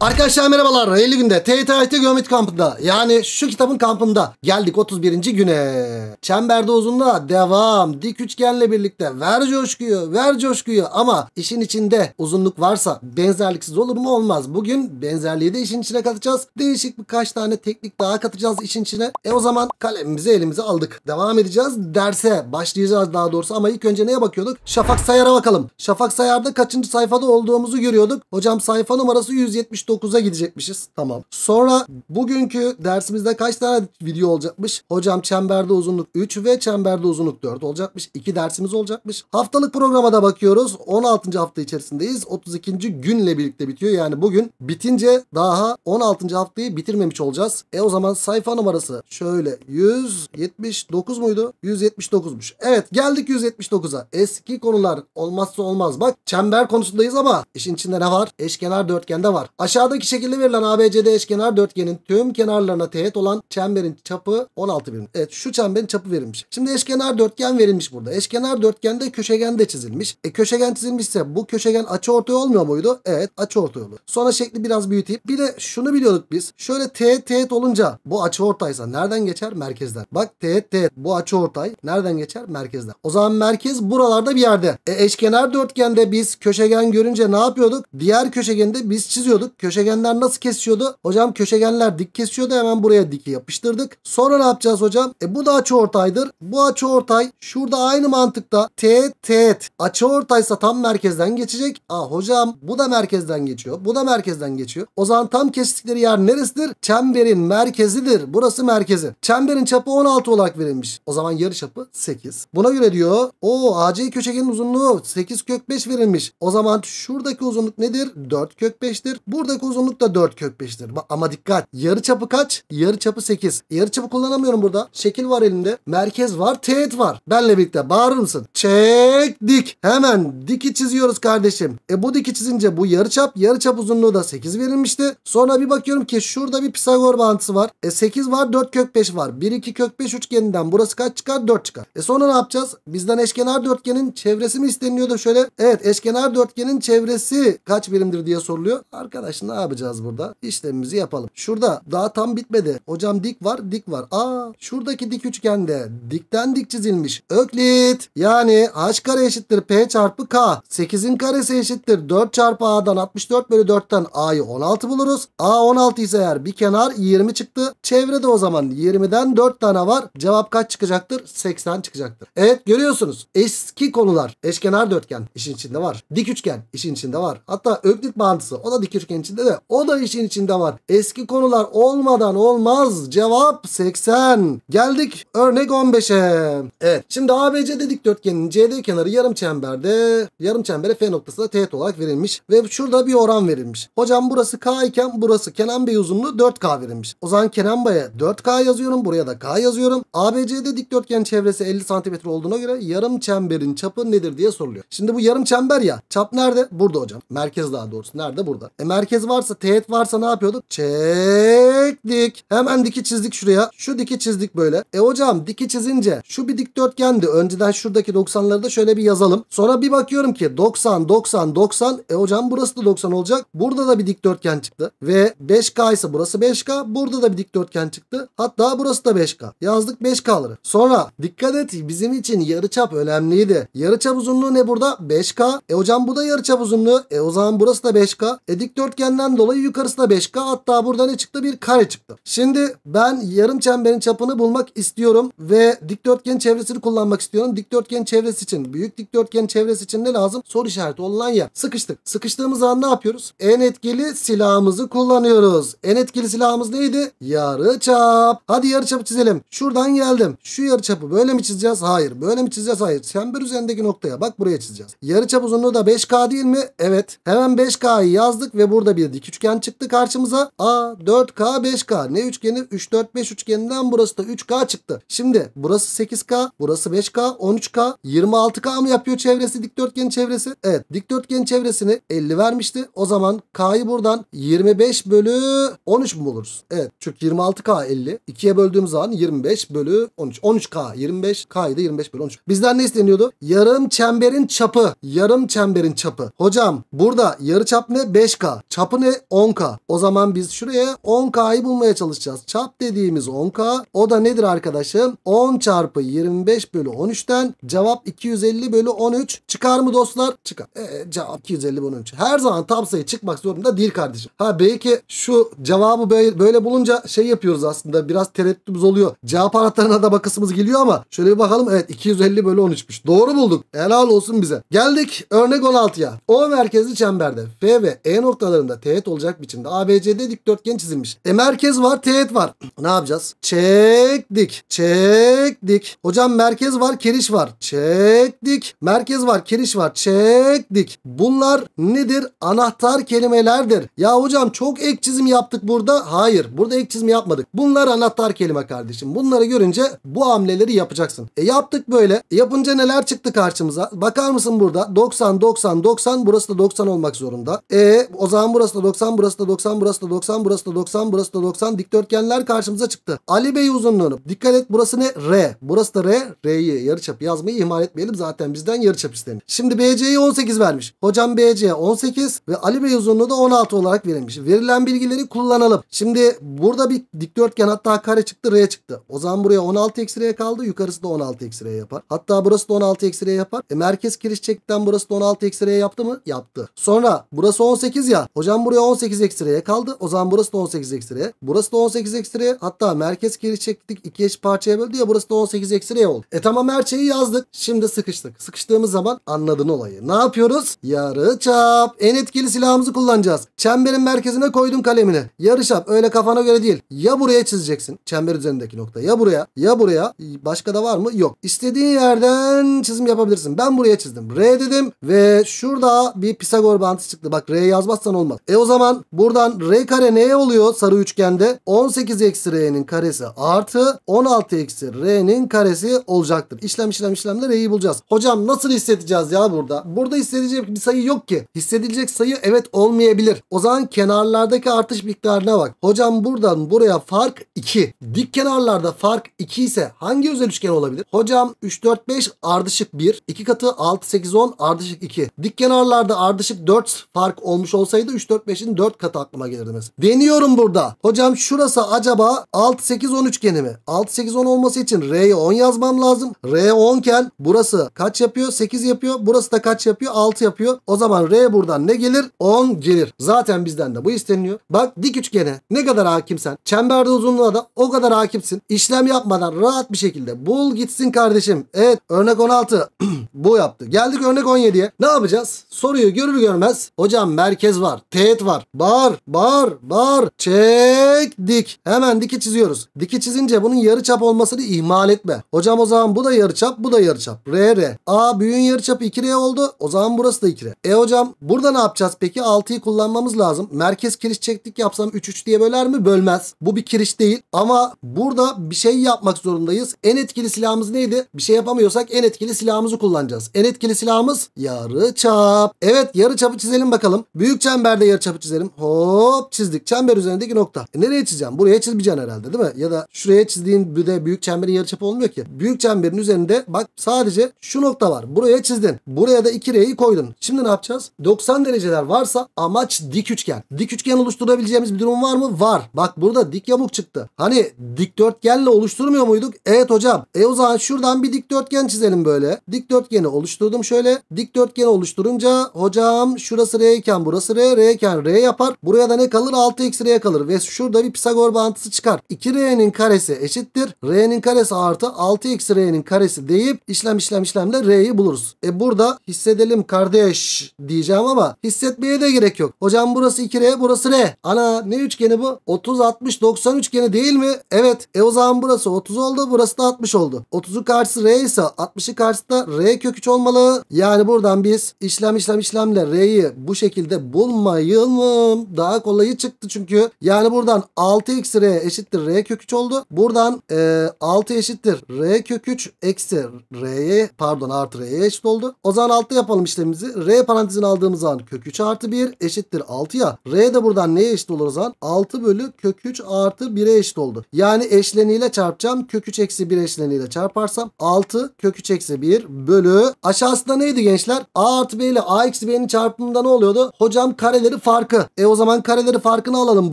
Arkadaşlar merhabalar 50 günde TYT Geometri kampında yani şu kitabın kampında geldik 31. güne. Çemberde uzunluğa devam dik üçgenle birlikte ver coşkuyu ver coşkuyu ama işin içinde uzunluk varsa benzerliksiz olur mu olmaz. Bugün benzerliği de işin içine katacağız. Değişik birkaç tane teknik daha katacağız işin içine. E o zaman kalemimizi elimize aldık. Devam edeceğiz derse başlayacağız daha doğrusu ama ilk önce neye bakıyorduk? Şafak Sayar'a bakalım. Şafak Sayar'da kaçıncı sayfada olduğumuzu görüyorduk. Hocam sayfa numarası 170 79'a gidecekmişiz. Tamam. Sonra bugünkü dersimizde kaç tane video olacakmış? Hocam çemberde uzunluk 3 ve çemberde uzunluk 4 olacakmış. 2 dersimiz olacakmış. Haftalık programa da bakıyoruz. 16. hafta içerisindeyiz. 32. günle birlikte bitiyor. Yani bugün bitince daha 16. haftayı bitirmemiş olacağız. E o zaman sayfa numarası şöyle 179 muydu? 179'muş. Evet geldik 179'a. Eski konular olmazsa olmaz. Bak çember konusundayız ama işin içinde ne var? Eşkenar dörtgende var. Aşağı Aşağıdaki şekilde verilen ABCD eşkenar dörtgenin tüm kenarlarına teğet olan çemberin çapı 16 birim. Evet şu çemberin çapı verilmiş. Şimdi eşkenar dörtgen verilmiş burada. Eşkenar dörtgende köşegen de çizilmiş. E köşegen çizilmişse bu köşegen açı ortaya olmuyor muydu? Evet açı ortaya olur. Sonra şekli biraz büyüteyim. Bir de şunu biliyorduk biz. Şöyle teğet teğet olunca bu açı ortaysa nereden geçer? Merkezden. Bak teğet teğet bu açı ortay nereden geçer? Merkezden. O zaman merkez buralarda bir yerde. E eşkenar dörtgende biz köşegen görünce ne yapıyorduk? Diğer köşegende biz çiziyorduk. Köşegenler nasıl kesiyordu? Hocam köşegenler dik kesiyordu. Hemen buraya diki yapıştırdık. Sonra ne yapacağız hocam? E bu da açı ortaydır. Bu açı ortay şurada aynı mantıkta T teğet açı ortaysa tam merkezden geçecek. Aa hocam bu da merkezden geçiyor. Bu da merkezden geçiyor. O zaman tam kestikleri yer neresidir? Çemberin merkezidir. Burası merkezi. Çemberin çapı 16 olarak verilmiş. O zaman yarı çapı 8. Buna göre diyor o AC köşegenin uzunluğu 8 kök 5 verilmiş. O zaman şuradaki uzunluk nedir? 4 kök 5'tir. Burada aradaki uzunluk da 4 kök 5'tir. Ama dikkat. Yarı çapı kaç? Yarı çapı 8. Yarı çapı kullanamıyorum burada. Şekil var elimde. Merkez var. Teğet var. Benle birlikte bağırır mısın? Çek dik. Hemen diki çiziyoruz kardeşim. E bu diki çizince bu yarı çap. Yarı çap uzunluğu da 8 verilmişti. Sonra bir bakıyorum ki şurada bir Pisagor bağıntısı var. E 8 var. 4 kök 5 var. 1 2 kök 5 üçgeninden burası kaç çıkar? 4 çıkar. E sonra ne yapacağız? Bizden eşkenar dörtgenin çevresi mi isteniliyor şöyle. Evet eşkenar dörtgenin çevresi kaç birimdir diye soruluyor. Arkadaşlar karşısında ne yapacağız burada? İşlemimizi yapalım. Şurada daha tam bitmedi. Hocam dik var dik var. Aa şuradaki dik üçgende dikten dik çizilmiş. Öklit yani h kare eşittir p çarpı k. 8'in karesi eşittir 4 çarpı a'dan 64 bölü 4'ten a'yı 16 buluruz. a 16 ise eğer bir kenar 20 çıktı. Çevrede o zaman 20'den 4 tane var. Cevap kaç çıkacaktır? 80 çıkacaktır. Evet görüyorsunuz. Eski konular. Eşkenar dörtgen işin içinde var. Dik üçgen işin içinde var. Hatta öklit bağıntısı o da dik üçgen içinde meselesinde de o da işin içinde var. Eski konular olmadan olmaz. Cevap 80. Geldik örnek 15'e. Evet şimdi ABC dedik dörtgenin CD kenarı yarım çemberde yarım çembere F noktası da teğet olarak verilmiş ve şurada bir oran verilmiş. Hocam burası K iken burası Kenan Bey uzunluğu 4K verilmiş. O zaman Kenan Bey'e 4K yazıyorum buraya da K yazıyorum. ABC'de dikdörtgen çevresi 50 cm olduğuna göre yarım çemberin çapı nedir diye soruluyor. Şimdi bu yarım çember ya çap nerede? Burada hocam. Merkez daha doğrusu. Nerede? Burada. E merkez varsa teğet varsa ne yapıyorduk? Çektik. Hemen diki çizdik şuraya. Şu diki çizdik böyle. E hocam diki çizince şu bir dikdörtgendi. Önceden şuradaki 90'ları da şöyle bir yazalım. Sonra bir bakıyorum ki 90 90 90. E hocam burası da 90 olacak. Burada da bir dikdörtgen çıktı. Ve 5K ise burası 5K. Burada da bir dikdörtgen çıktı. Hatta burası da 5K. Yazdık 5K'ları. Sonra dikkat et bizim için yarıçap önemliydi. Yarıçap uzunluğu ne burada? 5K. E hocam bu da yarıçap uzunluğu. E o zaman burası da 5K. E dikdörtgen değişkenden dolayı yukarısına 5K hatta burada ne çıktı? Bir kare çıktı. Şimdi ben yarım çemberin çapını bulmak istiyorum ve dikdörtgen çevresini kullanmak istiyorum. Dikdörtgen çevresi için büyük dikdörtgen çevresi için ne lazım? Soru işareti olan yer. Sıkıştık. Sıkıştığımız an ne yapıyoruz? En etkili silahımızı kullanıyoruz. En etkili silahımız neydi? Yarı çap. Hadi yarı çapı çizelim. Şuradan geldim. Şu yarı çapı böyle mi çizeceğiz? Hayır. Böyle mi çizeceğiz? Hayır. Çember üzerindeki noktaya bak buraya çizeceğiz. Yarı çap uzunluğu da 5K değil mi? Evet. Hemen 5K'yı yazdık ve burada bir dik üçgen çıktı karşımıza. A 4K 5K ne üçgeni? 3 4 5 üçgeninden burası da 3K çıktı. Şimdi burası 8K, burası 5K, 13K, 26K mı yapıyor çevresi dikdörtgenin çevresi? Evet dikdörtgenin çevresini 50 vermişti. O zaman K'yı buradan 25 bölü 13 mu buluruz? Evet çünkü 26K 50. 2'ye böldüğümüz zaman 25 bölü 13. 13K 25. K'yı da 25 bölü 13. Bizden ne isteniyordu? Yarım çemberin çapı. Yarım çemberin çapı. Hocam burada yarı çap ne? 5K. Çap Çapı ne? 10K. O zaman biz şuraya 10K'yı bulmaya çalışacağız. Çap dediğimiz 10K. O da nedir arkadaşım? 10 çarpı 25 bölü 13'ten cevap 250 bölü 13. Çıkar mı dostlar? Çıkar. Ee, cevap 250 bölü 13. Her zaman tam sayı çıkmak zorunda değil kardeşim. Ha belki şu cevabı böyle, böyle bulunca şey yapıyoruz aslında. Biraz tereddütümüz oluyor. Cevap anahtarına da bakısımız geliyor ama şöyle bir bakalım. Evet 250 bölü 13'müş. Doğru bulduk. Helal olsun bize. Geldik örnek 16'ya. O merkezli çemberde F ve E noktalarında Teğet olacak biçimde. ABCD dikdörtgen çizilmiş. E merkez var teğet var. Ne yapacağız? Çektik. Çektik. Hocam merkez var keriş var. Çektik. Merkez var keriş var. Çektik. Bunlar nedir? Anahtar kelimelerdir. Ya hocam çok ek çizim yaptık burada. Hayır. Burada ek çizim yapmadık. Bunlar anahtar kelime kardeşim. Bunları görünce bu hamleleri yapacaksın. E yaptık böyle. E, yapınca neler çıktı karşımıza? Bakar mısın burada? 90, 90, 90. Burası da 90 olmak zorunda. E o zaman burası burası da 90, burası da 90, burası da 90, burası da 90, burası da 90. Dikdörtgenler karşımıza çıktı. Ali Bey uzunluğunu. Dikkat et burası ne? R. Burası da R. R'yi yarıçap yazmayı ihmal etmeyelim. Zaten bizden yarıçap isteniyor. Şimdi BC'yi 18 vermiş. Hocam BC 18 ve Ali Bey uzunluğu da 16 olarak verilmiş. Verilen bilgileri kullanalım. Şimdi burada bir dikdörtgen hatta kare çıktı R çıktı. O zaman buraya 16 eksi R kaldı. Yukarısı da 16 eksi R yapar. Hatta burası da 16 eksi R yapar. E merkez kirişçekten burası da 16 eksi R yaptı mı? Yaptı. Sonra burası 18 ya. Hocam Buradan buraya 18 ekstraya kaldı. O zaman burası da 18 ekstraya. Burası da 18 ekstraya. Hatta merkez geri çektik. iki eş parçaya böldü ya burası da 18 ekstraya oldu. E tamam her şeyi yazdık. Şimdi sıkıştık. Sıkıştığımız zaman anladın olayı. Ne yapıyoruz? Yarı çap. En etkili silahımızı kullanacağız. Çemberin merkezine koydum kalemini. Yarı çap. Öyle kafana göre değil. Ya buraya çizeceksin. Çember üzerindeki nokta. Ya buraya. Ya buraya. Başka da var mı? Yok. İstediğin yerden çizim yapabilirsin. Ben buraya çizdim. R dedim ve şurada bir Pisagor bantısı çıktı. Bak R yazmazsan olmaz. E o zaman buradan r kare ne oluyor sarı üçgende? 18 eksi r'nin karesi artı 16 eksi r'nin karesi olacaktır. İşlem işlem işlemle r'yi bulacağız. Hocam nasıl hissedeceğiz ya burada? Burada hissedecek bir sayı yok ki. Hissedilecek sayı evet olmayabilir. O zaman kenarlardaki artış miktarına bak. Hocam buradan buraya fark 2. Dik kenarlarda fark 2 ise hangi özel üçgen olabilir? Hocam 3, 4, 5 ardışık 1. 2 katı 6, 8, 10 ardışık 2. Dik kenarlarda ardışık 4 fark olmuş olsaydı 3, 4, 4, 5'in 4 katı aklıma gelirdi mesela. Deniyorum burada. Hocam şurası acaba 6, 8, 10 üçgeni mi? 6, 8, 10 olması için R'ye 10 yazmam lazım. R 10 iken burası kaç yapıyor? 8 yapıyor. Burası da kaç yapıyor? 6 yapıyor. O zaman R buradan ne gelir? 10 gelir. Zaten bizden de bu isteniliyor. Bak dik üçgene ne kadar hakimsen. Çemberde uzunluğa da o kadar hakimsin. İşlem yapmadan rahat bir şekilde bul gitsin kardeşim. Evet örnek 16 bu yaptı. Geldik örnek 17'ye. Ne yapacağız? Soruyu görür görmez hocam merkez var. T teğet var. Bağır, bağır, bağır. Çek, dik. Hemen diki çiziyoruz. Diki çizince bunun yarı yarıçap olmasını ihmal etme. Hocam o zaman bu da yarı çap, bu da yarı çap, R, R. A büyüğün yarıçapı 2R oldu. O zaman burası da 2R. E hocam burada ne yapacağız peki? 6'yı kullanmamız lazım. Merkez kiriş çektik yapsam 3 3 diye böler mi? Bölmez. Bu bir kiriş değil. Ama burada bir şey yapmak zorundayız. En etkili silahımız neydi? Bir şey yapamıyorsak en etkili silahımızı kullanacağız. En etkili silahımız yarı çap. Evet yarı çapı çizelim bakalım. Büyük çemberde de yarıçapı çizelim. Hop çizdik. Çember üzerindeki nokta. E nereye çizeceğim? Buraya çizmeyeceksin herhalde değil mi? Ya da şuraya çizdiğin bir de büyük çemberin yarıçapı olmuyor ki. Büyük çemberin üzerinde bak sadece şu nokta var. Buraya çizdin. Buraya da 2 R'yi koydun. Şimdi ne yapacağız? 90 dereceler varsa amaç dik üçgen. Dik üçgen oluşturabileceğimiz bir durum var mı? Var. Bak burada dik yamuk çıktı. Hani dikdörtgenle oluşturmuyor muyduk? Evet hocam. E o zaman şuradan bir dikdörtgen çizelim böyle. Dikdörtgeni oluşturdum şöyle. Dikdörtgeni oluşturunca hocam şurası R iken burası R, R B'yken R yapar. Buraya da ne kalır? 6 eksi R kalır. Ve şurada bir Pisagor bağıntısı çıkar. 2R'nin karesi eşittir. R'nin karesi artı 6 eksi R'nin karesi deyip işlem işlem işlemle R'yi buluruz. E burada hissedelim kardeş diyeceğim ama hissetmeye de gerek yok. Hocam burası 2R burası R. Ana ne üçgeni bu? 30 60 90 üçgeni değil mi? Evet. E o zaman burası 30 oldu burası da 60 oldu. 30'un karşısı R ise 60'ın karşısı da R kök 3 olmalı. Yani buradan biz işlem işlem işlemle R'yi bu şekilde bulmayı bayılmam. Daha kolayı çıktı çünkü. Yani buradan 6x r eşittir r kök 3 oldu. Buradan e, 6 eşittir r kök 3 eksi r'ye pardon artı r'ye eşit oldu. O zaman 6 yapalım işlemimizi. r parantezini aldığımız zaman kök 3 artı 1 eşittir 6 ya. r de buradan neye eşit olur o zaman? 6 bölü kök 3 artı 1'e eşit oldu. Yani eşleniyle çarpacağım. Kök 3 eksi 1 eşleniyle çarparsam 6 kök 3 eksi 1 bölü aşağısında neydi gençler? a artı b ile a eksi b'nin çarpımında ne oluyordu? Hocam kareleri kareleri farkı. E o zaman kareleri farkını alalım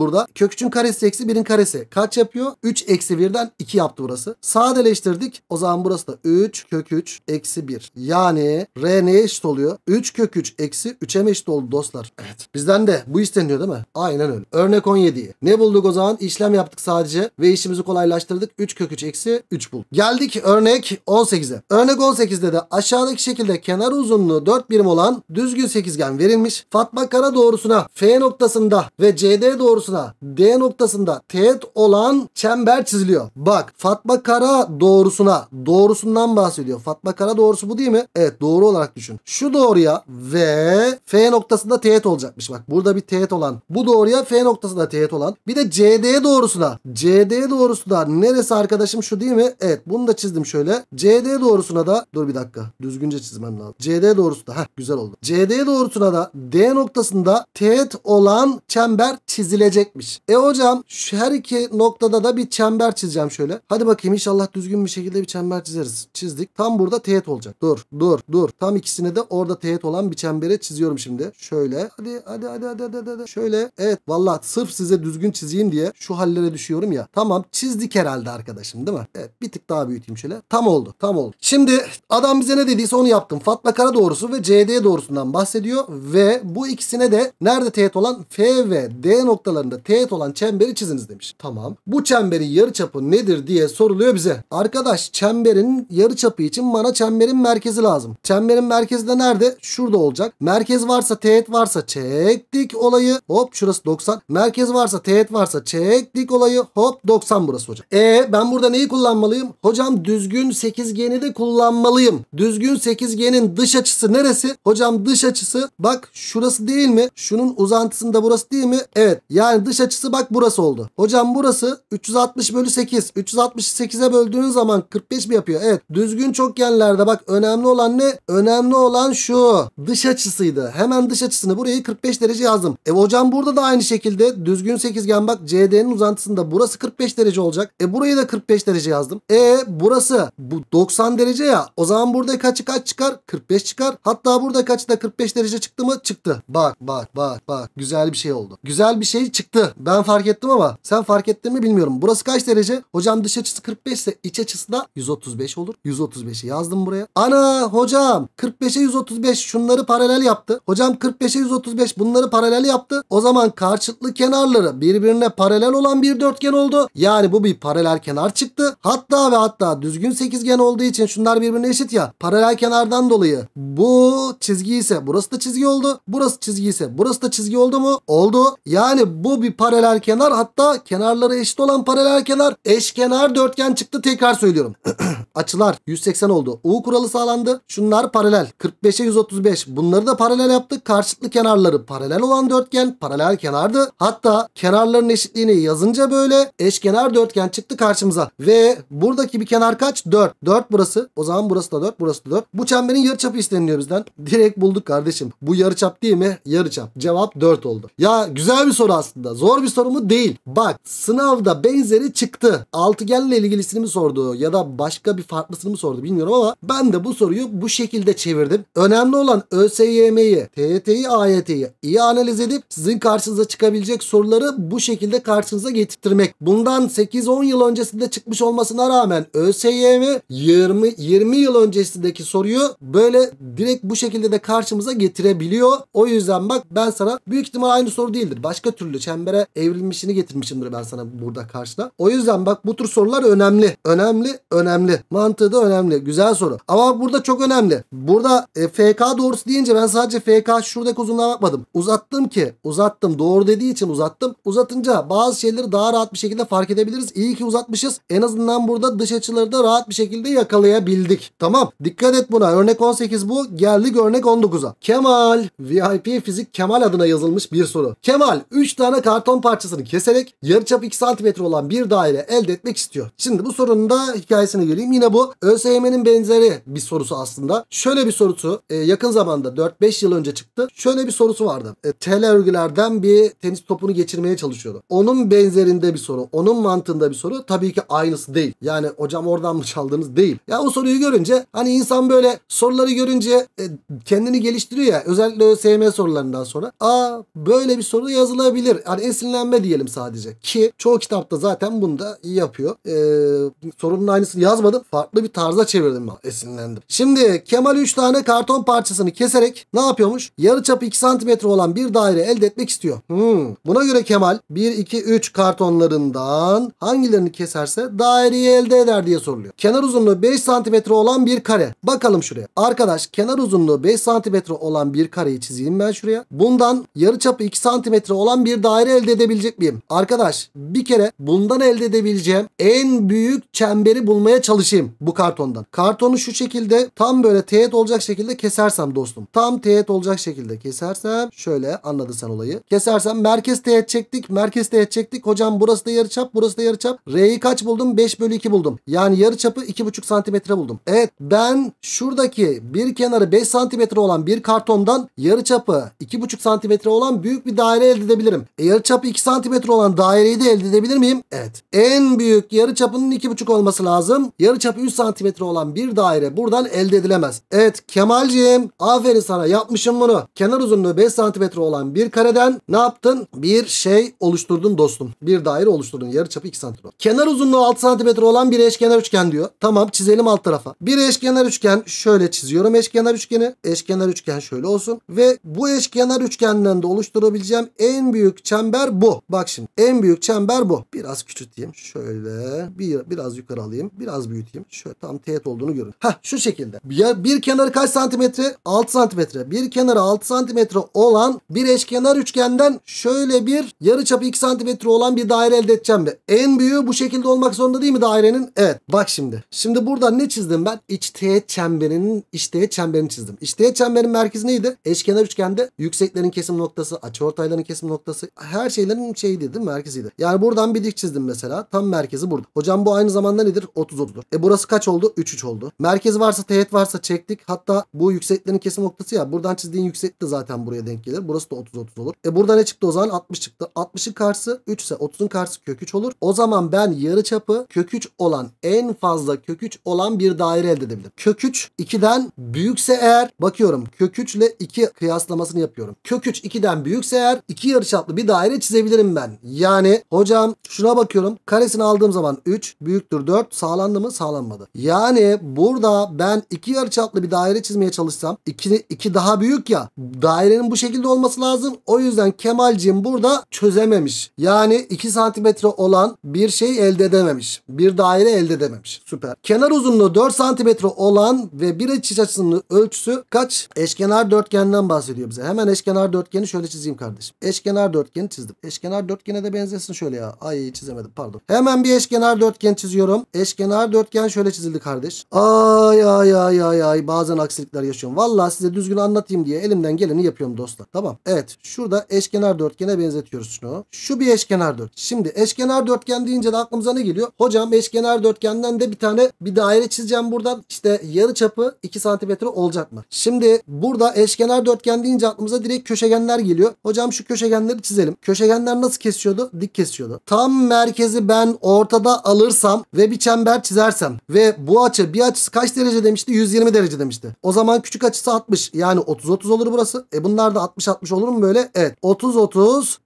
burada. Kök 3'ün karesi eksi 1'in karesi. Kaç yapıyor? 3 eksi 1'den 2 yaptı burası. Sadeleştirdik. O zaman burası da 3 kök 3 eksi 1. Yani R neye eşit oluyor? 3 kök 3 eksi 3'e mi eşit oldu dostlar? Evet. Bizden de bu isteniyor değil mi? Aynen öyle. Örnek 17'yi. Ne bulduk o zaman? İşlem yaptık sadece ve işimizi kolaylaştırdık. 3 kök 3 eksi 3 bul. Geldik örnek 18'e. Örnek 18'de de aşağıdaki şekilde kenar uzunluğu 4 birim olan düzgün sekizgen verilmiş. Fatma Kara doğrusuna noktasına F noktasında ve CD doğrusuna D noktasında teğet olan çember çiziliyor. Bak Fatma Kara doğrusuna doğrusundan bahsediyor. Fatma Kara doğrusu bu değil mi? Evet doğru olarak düşün. Şu doğruya ve F noktasında teğet olacakmış. Bak burada bir teğet olan. Bu doğruya F noktasında teğet olan. Bir de CD doğrusuna. CD doğrusuna neresi arkadaşım şu değil mi? Evet bunu da çizdim şöyle. CD doğrusuna da dur bir dakika. Düzgünce çizmem lazım. CD doğrusuna. Heh güzel oldu. CD doğrusuna da D noktasında teğet teğet olan çember çizilecekmiş. E hocam şu her iki noktada da bir çember çizeceğim şöyle. Hadi bakayım inşallah düzgün bir şekilde bir çember çizeriz. Çizdik. Tam burada teğet olacak. Dur dur dur. Tam ikisine de orada teğet olan bir çembere çiziyorum şimdi. Şöyle. Hadi hadi hadi hadi hadi. hadi. Şöyle. Evet valla sırf size düzgün çizeyim diye şu hallere düşüyorum ya. Tamam çizdik herhalde arkadaşım değil mi? Evet bir tık daha büyüteyim şöyle. Tam oldu. Tam oldu. Şimdi adam bize ne dediyse onu yaptım. Fatma Kara doğrusu ve CD doğrusundan bahsediyor ve bu ikisine de ne Nerede teğet olan? F ve D noktalarında teğet olan çemberi çiziniz demiş. Tamam. Bu çemberin yarıçapı nedir diye soruluyor bize. Arkadaş çemberin yarıçapı için bana çemberin merkezi lazım. Çemberin merkezi de nerede? Şurada olacak. Merkez varsa teğet varsa çektik olayı. Hop şurası 90. Merkez varsa teğet varsa çektik olayı. Hop 90 burası hocam. E ben burada neyi kullanmalıyım? Hocam düzgün sekizgeni de kullanmalıyım. Düzgün sekizgenin dış açısı neresi? Hocam dış açısı bak şurası değil mi? Şunu bunun uzantısında burası değil mi? Evet. Yani dış açısı bak burası oldu. Hocam burası 360 bölü 8. 368'e böldüğünüz zaman 45 mi yapıyor? Evet. Düzgün çokgenlerde bak önemli olan ne? Önemli olan şu. Dış açısıydı. Hemen dış açısını burayı 45 derece yazdım. E hocam burada da aynı şekilde düzgün sekizgen bak CD'nin uzantısında burası 45 derece olacak. E burayı da 45 derece yazdım. E burası bu 90 derece ya. O zaman burada kaçı kaç çıkar? 45 çıkar. Hatta burada kaçı da 45 derece çıktı mı? Çıktı. Bak bak bak. Bak bak güzel bir şey oldu. Güzel bir şey çıktı. Ben fark ettim ama sen fark ettin mi bilmiyorum. Burası kaç derece? Hocam dış açısı 45 ise iç açısı da 135 olur. 135'i yazdım buraya. Ana hocam 45'e 135 şunları paralel yaptı. Hocam 45'e 135 bunları paralel yaptı. O zaman karşıtlı kenarları birbirine paralel olan bir dörtgen oldu. Yani bu bir paralel kenar çıktı. Hatta ve hatta düzgün sekizgen olduğu için şunlar birbirine eşit ya. Paralel kenardan dolayı bu çizgi ise burası da çizgi oldu. Burası çizgi ise burası Burası da çizgi oldu mu? Oldu. Yani bu bir paralel kenar hatta kenarları eşit olan paralel kenar eşkenar dörtgen çıktı tekrar söylüyorum. Açılar 180 oldu. U kuralı sağlandı. Şunlar paralel. 45'e 135. Bunları da paralel yaptık. Karşıtlı kenarları paralel olan dörtgen paralel kenardı. Hatta kenarların eşitliğini yazınca böyle eşkenar dörtgen çıktı karşımıza. Ve buradaki bir kenar kaç? 4. 4 burası. O zaman burası da 4. Burası da 4. Bu çemberin yarıçapı isteniliyor bizden. Direkt bulduk kardeşim. Bu yarıçap değil mi? Yarıçap. Cevap 4 oldu. Ya güzel bir soru aslında. Zor bir soru mu? Değil. Bak sınavda benzeri çıktı. Altıgenle ilgilisini mi sordu ya da başka bir farklısını mı sordu bilmiyorum ama ben de bu soruyu bu şekilde çevirdim. Önemli olan ÖSYM'yi, TYT'yi, AYT'yi iyi analiz edip sizin karşınıza çıkabilecek soruları bu şekilde karşınıza getirtmek. Bundan 8-10 yıl öncesinde çıkmış olmasına rağmen ÖSYM 20 20 yıl öncesindeki soruyu böyle direkt bu şekilde de karşımıza getirebiliyor. O yüzden bak ben sana büyük ihtimal aynı soru değildir. Başka türlü çembere evrilmişini getirmişimdir ben sana burada karşına. O yüzden bak bu tür sorular önemli. Önemli, önemli. Mantığı da önemli. Güzel soru. Ama burada çok önemli. Burada e, FK doğrusu deyince ben sadece FK şuradaki uzunluğa bakmadım. Uzattım ki. Uzattım. Doğru dediği için uzattım. Uzatınca bazı şeyleri daha rahat bir şekilde fark edebiliriz. İyi ki uzatmışız. En azından burada dış açıları da rahat bir şekilde yakalayabildik. Tamam. Dikkat et buna. Örnek 18 bu. Geldik örnek 19'a. Kemal. VIP fizik Kemal adına yazılmış bir soru. Kemal 3 tane karton parçasını keserek yarıçap 2 cm olan bir daire elde etmek istiyor. Şimdi bu sorunun da hikayesine geleyim. Yine bu ÖSYM'nin benzeri bir sorusu aslında. Şöyle bir sorusu e, yakın zamanda 4-5 yıl önce çıktı. Şöyle bir sorusu vardı. E, tel örgülerden bir tenis topunu geçirmeye çalışıyordu. Onun benzerinde bir soru. Onun mantığında bir soru. Tabii ki aynısı değil. Yani hocam oradan mı çaldınız değil. Ya o soruyu görünce hani insan böyle soruları görünce e, kendini geliştiriyor ya özellikle ÖSYM sorularından sonra. A böyle bir soru yazılabilir. Yani esinlenme diyelim sadece. Ki çoğu kitapta zaten bunu da yapıyor. Ee, sorunun aynısını yazmadım. Farklı bir tarza çevirdim ben. Esinlendim. Şimdi Kemal 3 tane karton parçasını keserek ne yapıyormuş? Yarıçapı 2 cm olan bir daire elde etmek istiyor. Hmm. Buna göre Kemal 1, 2, 3 kartonlarından hangilerini keserse daireyi elde eder diye soruluyor. Kenar uzunluğu 5 cm olan bir kare. Bakalım şuraya. Arkadaş kenar uzunluğu 5 cm olan bir kareyi çizeyim ben şuraya. Bunda Yarı çapı 2 santimetre olan bir daire elde edebilecek miyim? Arkadaş bir kere bundan elde edebileceğim en büyük çemberi bulmaya çalışayım bu kartondan. Kartonu şu şekilde tam böyle teğet olacak şekilde kesersem dostum. Tam teğet olacak şekilde kesersem şöyle anladın sen olayı. Kesersem merkez teğet çektik. Merkez teğet çektik. Hocam burası da yarı çap, burası da yarı çap. R'yi kaç buldum? 5 bölü 2 buldum. Yani yarı yarıçapı 2,5 santimetre buldum. Evet ben şuradaki bir kenarı 5 santimetre olan bir kartondan yarı yarıçapı 2,5 santimetre santimetre olan büyük bir daire elde edebilirim. E, yarı çapı 2 santimetre olan daireyi de elde edebilir miyim? Evet. En büyük yarı çapının 2,5 olması lazım. Yarı çapı 3 santimetre olan bir daire buradan elde edilemez. Evet Kemal'ciğim aferin sana yapmışım bunu. Kenar uzunluğu 5 santimetre olan bir kareden ne yaptın? Bir şey oluşturdun dostum. Bir daire oluşturdun. Yarı çapı 2 santimetre. Kenar uzunluğu 6 santimetre olan bir eşkenar üçgen diyor. Tamam çizelim alt tarafa. Bir eşkenar üçgen şöyle çiziyorum eşkenar üçgeni. Eşkenar üçgen şöyle olsun. Ve bu eşkenar üçgen üçgenden de oluşturabileceğim en büyük çember bu. Bak şimdi en büyük çember bu. Biraz küçülteyim. Şöyle bir, biraz yukarı alayım. Biraz büyüteyim. Şöyle tam teğet olduğunu görün. Heh şu şekilde. Ya bir kenarı kaç santimetre? 6 santimetre. Bir kenarı 6 santimetre olan bir eşkenar üçgenden şöyle bir yarıçapı 2 santimetre olan bir daire elde edeceğim de. En büyüğü bu şekilde olmak zorunda değil mi dairenin? Evet. Bak şimdi. Şimdi burada ne çizdim ben? İç teğet çemberinin iç teğet çemberini çizdim. İç teğet çemberin merkezi neydi? Eşkenar üçgende yükseklerin Diklerin kesim noktası, açıortayların kesim noktası her şeylerin şeyiydi değil mi? Merkeziydi. Yani buradan bir dik çizdim mesela. Tam merkezi burada. Hocam bu aynı zamanda nedir? 30 30'dur. E burası kaç oldu? 3 3 oldu. Merkez varsa teğet varsa çektik. Hatta bu yükseklerin kesim noktası ya. Buradan çizdiğin yükseklik de zaten buraya denk gelir. Burası da 30 30 olur. E burada ne çıktı o zaman? 60 çıktı. 60'ın karşısı 3 ise 30'un karşısı kök 3 olur. O zaman ben yarıçapı kök 3 olan en fazla kök 3 olan bir daire elde edebilirim. Kök 3 2'den büyükse eğer bakıyorum kök 3 ile 2 kıyaslamasını yapıyorum. Kök kök 3 2'den büyükse eğer 2 yarıçaplı bir daire çizebilirim ben. Yani hocam şuna bakıyorum. Karesini aldığım zaman 3 büyüktür 4 sağlandı mı? Sağlanmadı. Yani burada ben 2 yarıçaplı bir daire çizmeye çalışsam 2 2 daha büyük ya. Dairenin bu şekilde olması lazım. O yüzden Kemalciğim burada çözememiş. Yani 2 santimetre olan bir şey elde edememiş. Bir daire elde edememiş. Süper. Kenar uzunluğu 4 santimetre olan ve bir açı açısının ölçüsü kaç? Eşkenar dörtgenden bahsediyor bize. Hemen eşkenar Eşkenar dörtgeni şöyle çizeyim kardeşim. Eşkenar dörtgeni çizdim. Eşkenar dörtgene de benzesin şöyle ya. Ay çizemedim pardon. Hemen bir eşkenar dörtgen çiziyorum. Eşkenar dörtgen şöyle çizildi kardeş. Ay ay ay ay ay bazen aksilikler yaşıyorum. Valla size düzgün anlatayım diye elimden geleni yapıyorum dostlar. Tamam. Evet şurada eşkenar dörtgene benzetiyoruz şunu. Şu bir eşkenar dört. Şimdi eşkenar dörtgen deyince de aklımıza ne geliyor? Hocam eşkenar dörtgenden de bir tane bir daire çizeceğim buradan. İşte yarı çapı 2 santimetre olacak mı? Şimdi burada eşkenar dörtgen deyince aklımıza direkt köşegenler geliyor. Hocam şu köşegenleri çizelim. Köşegenler nasıl kesiyordu? Dik kesiyordu. Tam merkezi ben ortada alırsam ve bir çember çizersem ve bu açı bir açısı kaç derece demişti? 120 derece demişti. O zaman küçük açısı 60. Yani 30-30 olur burası. E bunlar da 60-60 olur mu böyle? Evet. 30-30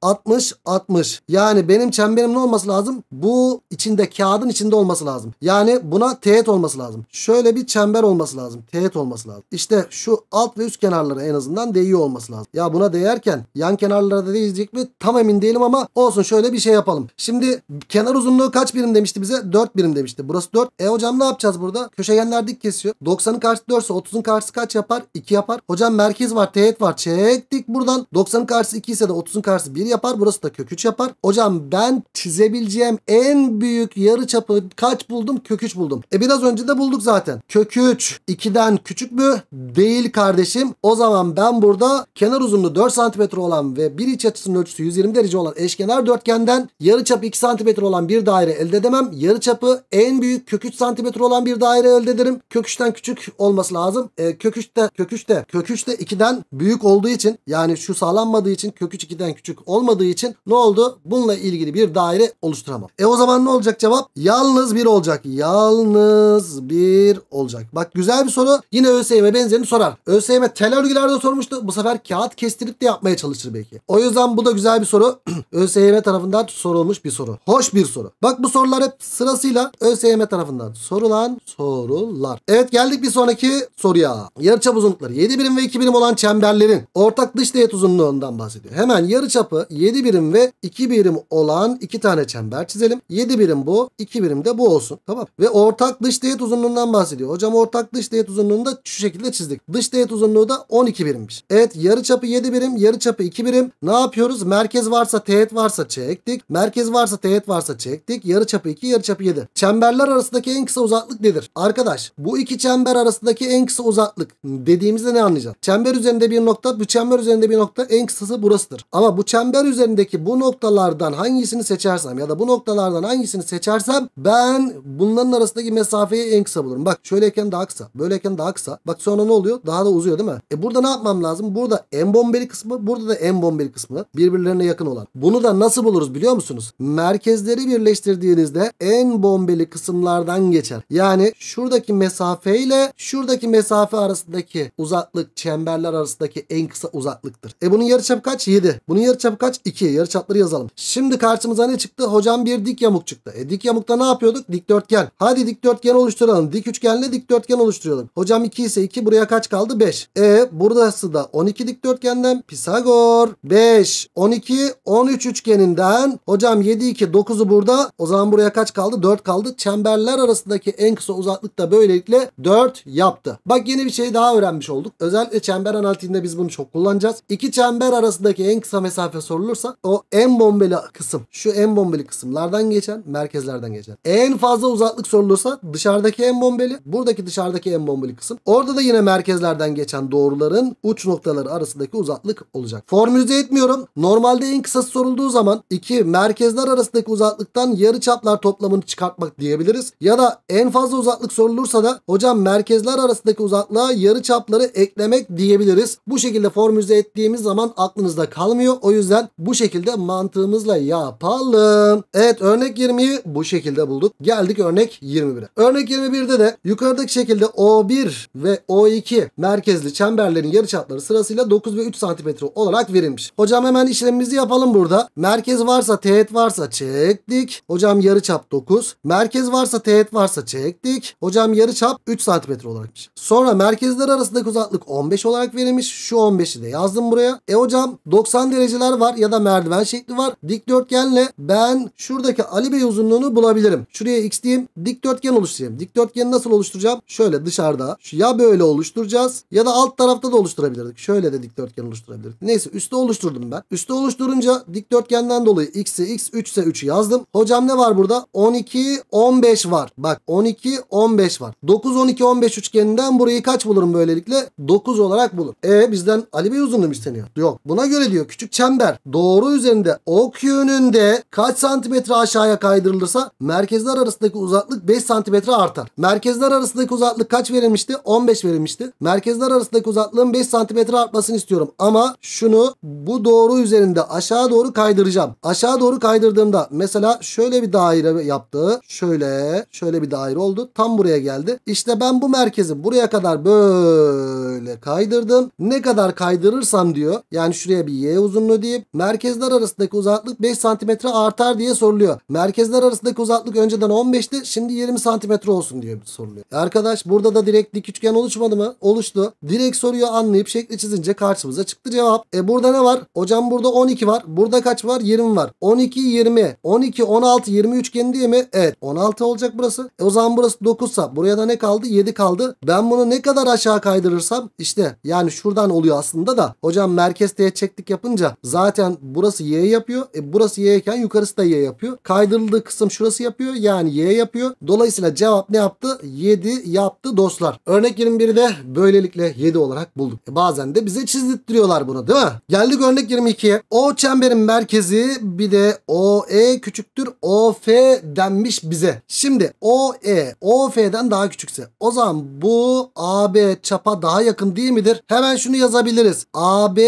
60-60. Yani benim çemberim ne olması lazım? Bu içinde kağıdın içinde olması lazım. Yani buna teğet olması lazım. Şöyle bir çember olması lazım. Teğet olması lazım. İşte şu alt ve üst kenarları en azından değiyor olması lazım. Ya bu buna değerken yan kenarlara da değecek mi tam emin değilim ama olsun şöyle bir şey yapalım. Şimdi kenar uzunluğu kaç birim demişti bize? 4 birim demişti. Burası 4. E hocam ne yapacağız burada? Köşegenler dik kesiyor. 90'ın karşısı 4 ise 30'un karşısı kaç yapar? 2 yapar. Hocam merkez var teğet var. Çektik buradan. 90'ın karşısı 2 ise de 30'un karşısı 1 yapar. Burası da köküç yapar. Hocam ben çizebileceğim en büyük yarı çapı kaç buldum? Köküç buldum. E biraz önce de bulduk zaten. Köküç 3 2'den küçük mü? Değil kardeşim. O zaman ben burada kenar uzunluğu uzunluğu 4 cm olan ve bir iç açısının ölçüsü 120 derece olan eşkenar dörtgenden yarıçap 2 cm olan bir daire elde edemem. Yarıçapı en büyük kök 3 cm olan bir daire elde ederim. Kök 3'ten küçük olması lazım. E, kök 3'te kök 3'te kök 3'te 2'den büyük olduğu için yani şu sağlanmadığı için kök 3 2'den küçük olmadığı için ne oldu? Bununla ilgili bir daire oluşturamam. E o zaman ne olacak cevap? Yalnız bir olacak. Yalnız bir olacak. Bak güzel bir soru. Yine ÖSYM benzerini sorar. ÖSYM tel örgülerde sormuştu. Bu sefer kağıt kesti kestirip de yapmaya çalışır belki. O yüzden bu da güzel bir soru. ÖSYM tarafından sorulmuş bir soru. Hoş bir soru. Bak bu sorular hep sırasıyla ÖSYM tarafından sorulan sorular. Evet geldik bir sonraki soruya. Yarıçap uzunlukları 7 birim ve 2 birim olan çemberlerin ortak dış teğet uzunluğundan bahsediyor. Hemen yarıçapı 7 birim ve 2 birim olan 2 tane çember çizelim. 7 birim bu, 2 birim de bu olsun. Tamam. Ve ortak dış teğet uzunluğundan bahsediyor. Hocam ortak dış teğet uzunluğunu da şu şekilde çizdik. Dış teğet uzunluğu da 12 birimmiş. Evet yarıçapı 7 7 birim çapı 2 birim. Ne yapıyoruz? Merkez varsa teğet varsa çektik. Merkez varsa teğet varsa çektik. yarı Yarıçapı 2 çapı 7. Çemberler arasındaki en kısa uzaklık nedir? Arkadaş bu iki çember arasındaki en kısa uzaklık dediğimizde ne anlayacağız? Çember üzerinde bir nokta bu çember üzerinde bir nokta en kısası burasıdır. Ama bu çember üzerindeki bu noktalardan hangisini seçersem ya da bu noktalardan hangisini seçersem ben bunların arasındaki mesafeyi en kısa bulurum. Bak şöyleyken daha kısa böyleyken daha kısa. Bak sonra ne oluyor? Daha da uzuyor değil mi? E burada ne yapmam lazım? Burada en bomba bombeli kısmı burada da en bombeli kısmı birbirlerine yakın olan. Bunu da nasıl buluruz biliyor musunuz? Merkezleri birleştirdiğinizde en bombeli kısımlardan geçer. Yani şuradaki mesafe ile şuradaki mesafe arasındaki uzaklık çemberler arasındaki en kısa uzaklıktır. E bunun yarıçapı kaç? 7. Bunun yarıçapı kaç? 2. Yarıçapları yazalım. Şimdi karşımıza ne çıktı? Hocam bir dik yamuk çıktı. E dik yamukta ne yapıyorduk? Dikdörtgen. Hadi dikdörtgen oluşturalım. Dik üçgenle dikdörtgen oluşturalım. Hocam 2 ise 2 buraya kaç kaldı? 5. E burası da 12 dikdörtgen efendim? Pisagor. 5, 12, 13 üçgeninden. Hocam 7, 2, 9'u burada. O zaman buraya kaç kaldı? 4 kaldı. Çemberler arasındaki en kısa uzaklık da böylelikle 4 yaptı. Bak yeni bir şey daha öğrenmiş olduk. Özellikle çember analitiğinde biz bunu çok kullanacağız. İki çember arasındaki en kısa mesafe sorulursa o en bombeli kısım. Şu en bombeli kısımlardan geçen, merkezlerden geçen. En fazla uzaklık sorulursa dışarıdaki en bombeli, buradaki dışarıdaki en bombeli kısım. Orada da yine merkezlerden geçen doğruların uç noktaları arasındaki uzaklık uzaklık olacak. Formülize etmiyorum. Normalde en kısası sorulduğu zaman iki merkezler arasındaki uzaklıktan yarı çaplar toplamını çıkartmak diyebiliriz. Ya da en fazla uzaklık sorulursa da hocam merkezler arasındaki uzaklığa yarı çapları eklemek diyebiliriz. Bu şekilde formülize ettiğimiz zaman aklınızda kalmıyor. O yüzden bu şekilde mantığımızla yapalım. Evet örnek 20'yi bu şekilde bulduk. Geldik örnek 21'e. Örnek 21'de de yukarıdaki şekilde O1 ve O2 merkezli çemberlerin yarıçapları sırasıyla 9 ve 3 santimetre olarak verilmiş. Hocam hemen işlemimizi yapalım burada. Merkez varsa teğet varsa çektik. Hocam yarı çap 9. Merkez varsa teğet varsa çektik. Hocam yarı çap 3 santimetre olarakmış. Sonra merkezler arasındaki uzaklık 15 olarak verilmiş. Şu 15'i de yazdım buraya. E hocam 90 dereceler var ya da merdiven şekli var. Dikdörtgenle ben şuradaki Ali Bey uzunluğunu bulabilirim. Şuraya x diyeyim. Dikdörtgen oluşturayım. Dikdörtgeni nasıl oluşturacağım? Şöyle dışarıda. Ya böyle oluşturacağız ya da alt tarafta da oluşturabilirdik. Şöyle de dikdörtgen oluşturabilir. Neyse üstü oluşturdum ben. Üste oluşturunca dikdörtgenden dolayı x'i x 3 ise 3 yazdım. Hocam ne var burada? 12 15 var. Bak 12 15 var. 9 12 15 üçgeninden burayı kaç bulurum böylelikle? 9 olarak bulur. E bizden Ali Bey uzunluğum isteniyor. Yok. Buna göre diyor küçük çember doğru üzerinde ok yönünde kaç santimetre aşağıya kaydırılırsa merkezler arasındaki uzaklık 5 santimetre artar. Merkezler arasındaki uzaklık kaç verilmişti? 15 verilmişti. Merkezler arasındaki uzaklığın 5 santimetre artmasını istiyorum ama şunu bu doğru üzerinde aşağı doğru kaydıracağım. Aşağı doğru kaydırdığımda mesela şöyle bir daire yaptı. Şöyle şöyle bir daire oldu. Tam buraya geldi. İşte ben bu merkezi buraya kadar böyle kaydırdım. Ne kadar kaydırırsam diyor. Yani şuraya bir y uzunluğu deyip merkezler arasındaki uzaklık 5 santimetre artar diye soruluyor. Merkezler arasındaki uzaklık önceden 15'ti. Şimdi 20 santimetre olsun diye soruluyor. E arkadaş burada da direkt dik üçgen oluşmadı mı? Oluştu. Direkt soruyu anlayıp şekli çizince karşımıza çıktı cevap. E burada ne var? Hocam burada 12 var. Burada kaç var? 20 var. 12, 20. 12, 16, 20 üçgen değil mi? Evet. 16 olacak burası. E o zaman burası 9 sa buraya da ne kaldı? 7 kaldı. Ben bunu ne kadar aşağı kaydırırsam işte yani şuradan oluyor aslında da. Hocam merkez teğet çektik yapınca zaten burası y yapıyor. E burası y iken yukarısı da y yapıyor. Kaydırıldığı kısım şurası yapıyor. Yani y yapıyor. Dolayısıyla cevap ne yaptı? 7 yaptı dostlar. Örnek 21'i de böylelikle 7 olarak bulduk. E bazen de bize çizdirtiyor biliyorlar bunu değil mi? Geldik örnek 22'ye. O çemberin merkezi bir de OE küçüktür OF denmiş bize. Şimdi OE OF'den daha küçükse o zaman bu AB çapa daha yakın değil midir? Hemen şunu yazabiliriz. AB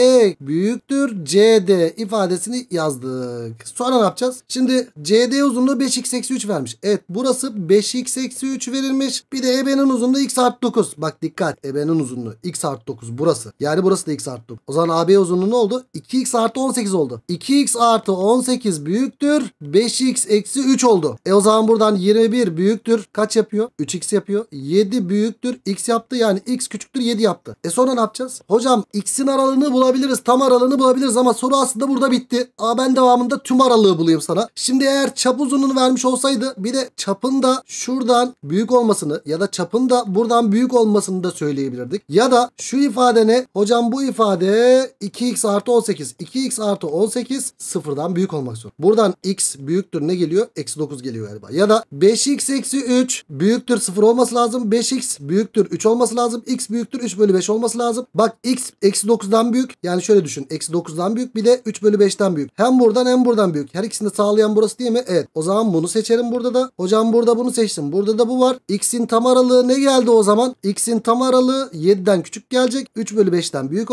büyüktür CD ifadesini yazdık. Sonra ne yapacağız? Şimdi CD uzunluğu 5x 3 vermiş. Evet burası 5x 3 verilmiş. Bir de EB'nin uzunluğu x artı 9. Bak dikkat EB'nin uzunluğu x artı 9 burası. Yani burası da x artı unuttum. O zaman AB uzunluğu ne oldu? 2x artı 18 oldu. 2x artı 18 büyüktür. 5x eksi 3 oldu. E o zaman buradan 21 büyüktür. Kaç yapıyor? 3x yapıyor. 7 büyüktür. x yaptı yani x küçüktür 7 yaptı. E sonra ne yapacağız? Hocam x'in aralığını bulabiliriz. Tam aralığını bulabiliriz ama soru aslında burada bitti. Ama ben devamında tüm aralığı bulayım sana. Şimdi eğer çap uzunluğunu vermiş olsaydı bir de çapın da şuradan büyük olmasını ya da çapın da buradan büyük olmasını da söyleyebilirdik. Ya da şu ifadene hocam bu ifade ifade 2x artı 18. 2x artı 18 sıfırdan büyük olmak zorunda. Buradan x büyüktür ne geliyor? Eksi 9 geliyor galiba. Ya da 5x eksi 3 büyüktür sıfır olması lazım. 5x büyüktür 3 olması lazım. x büyüktür 3 bölü 5 olması lazım. Bak x eksi 9'dan büyük. Yani şöyle düşün. Eksi 9'dan büyük bir de 3 bölü 5'ten büyük. Hem buradan hem buradan büyük. Her ikisini sağlayan burası değil mi? Evet. O zaman bunu seçerim burada da. Hocam burada bunu seçtim. Burada da bu var. x'in tam aralığı ne geldi o zaman? x'in tam aralığı 7'den küçük gelecek. 3 bölü 5'ten büyük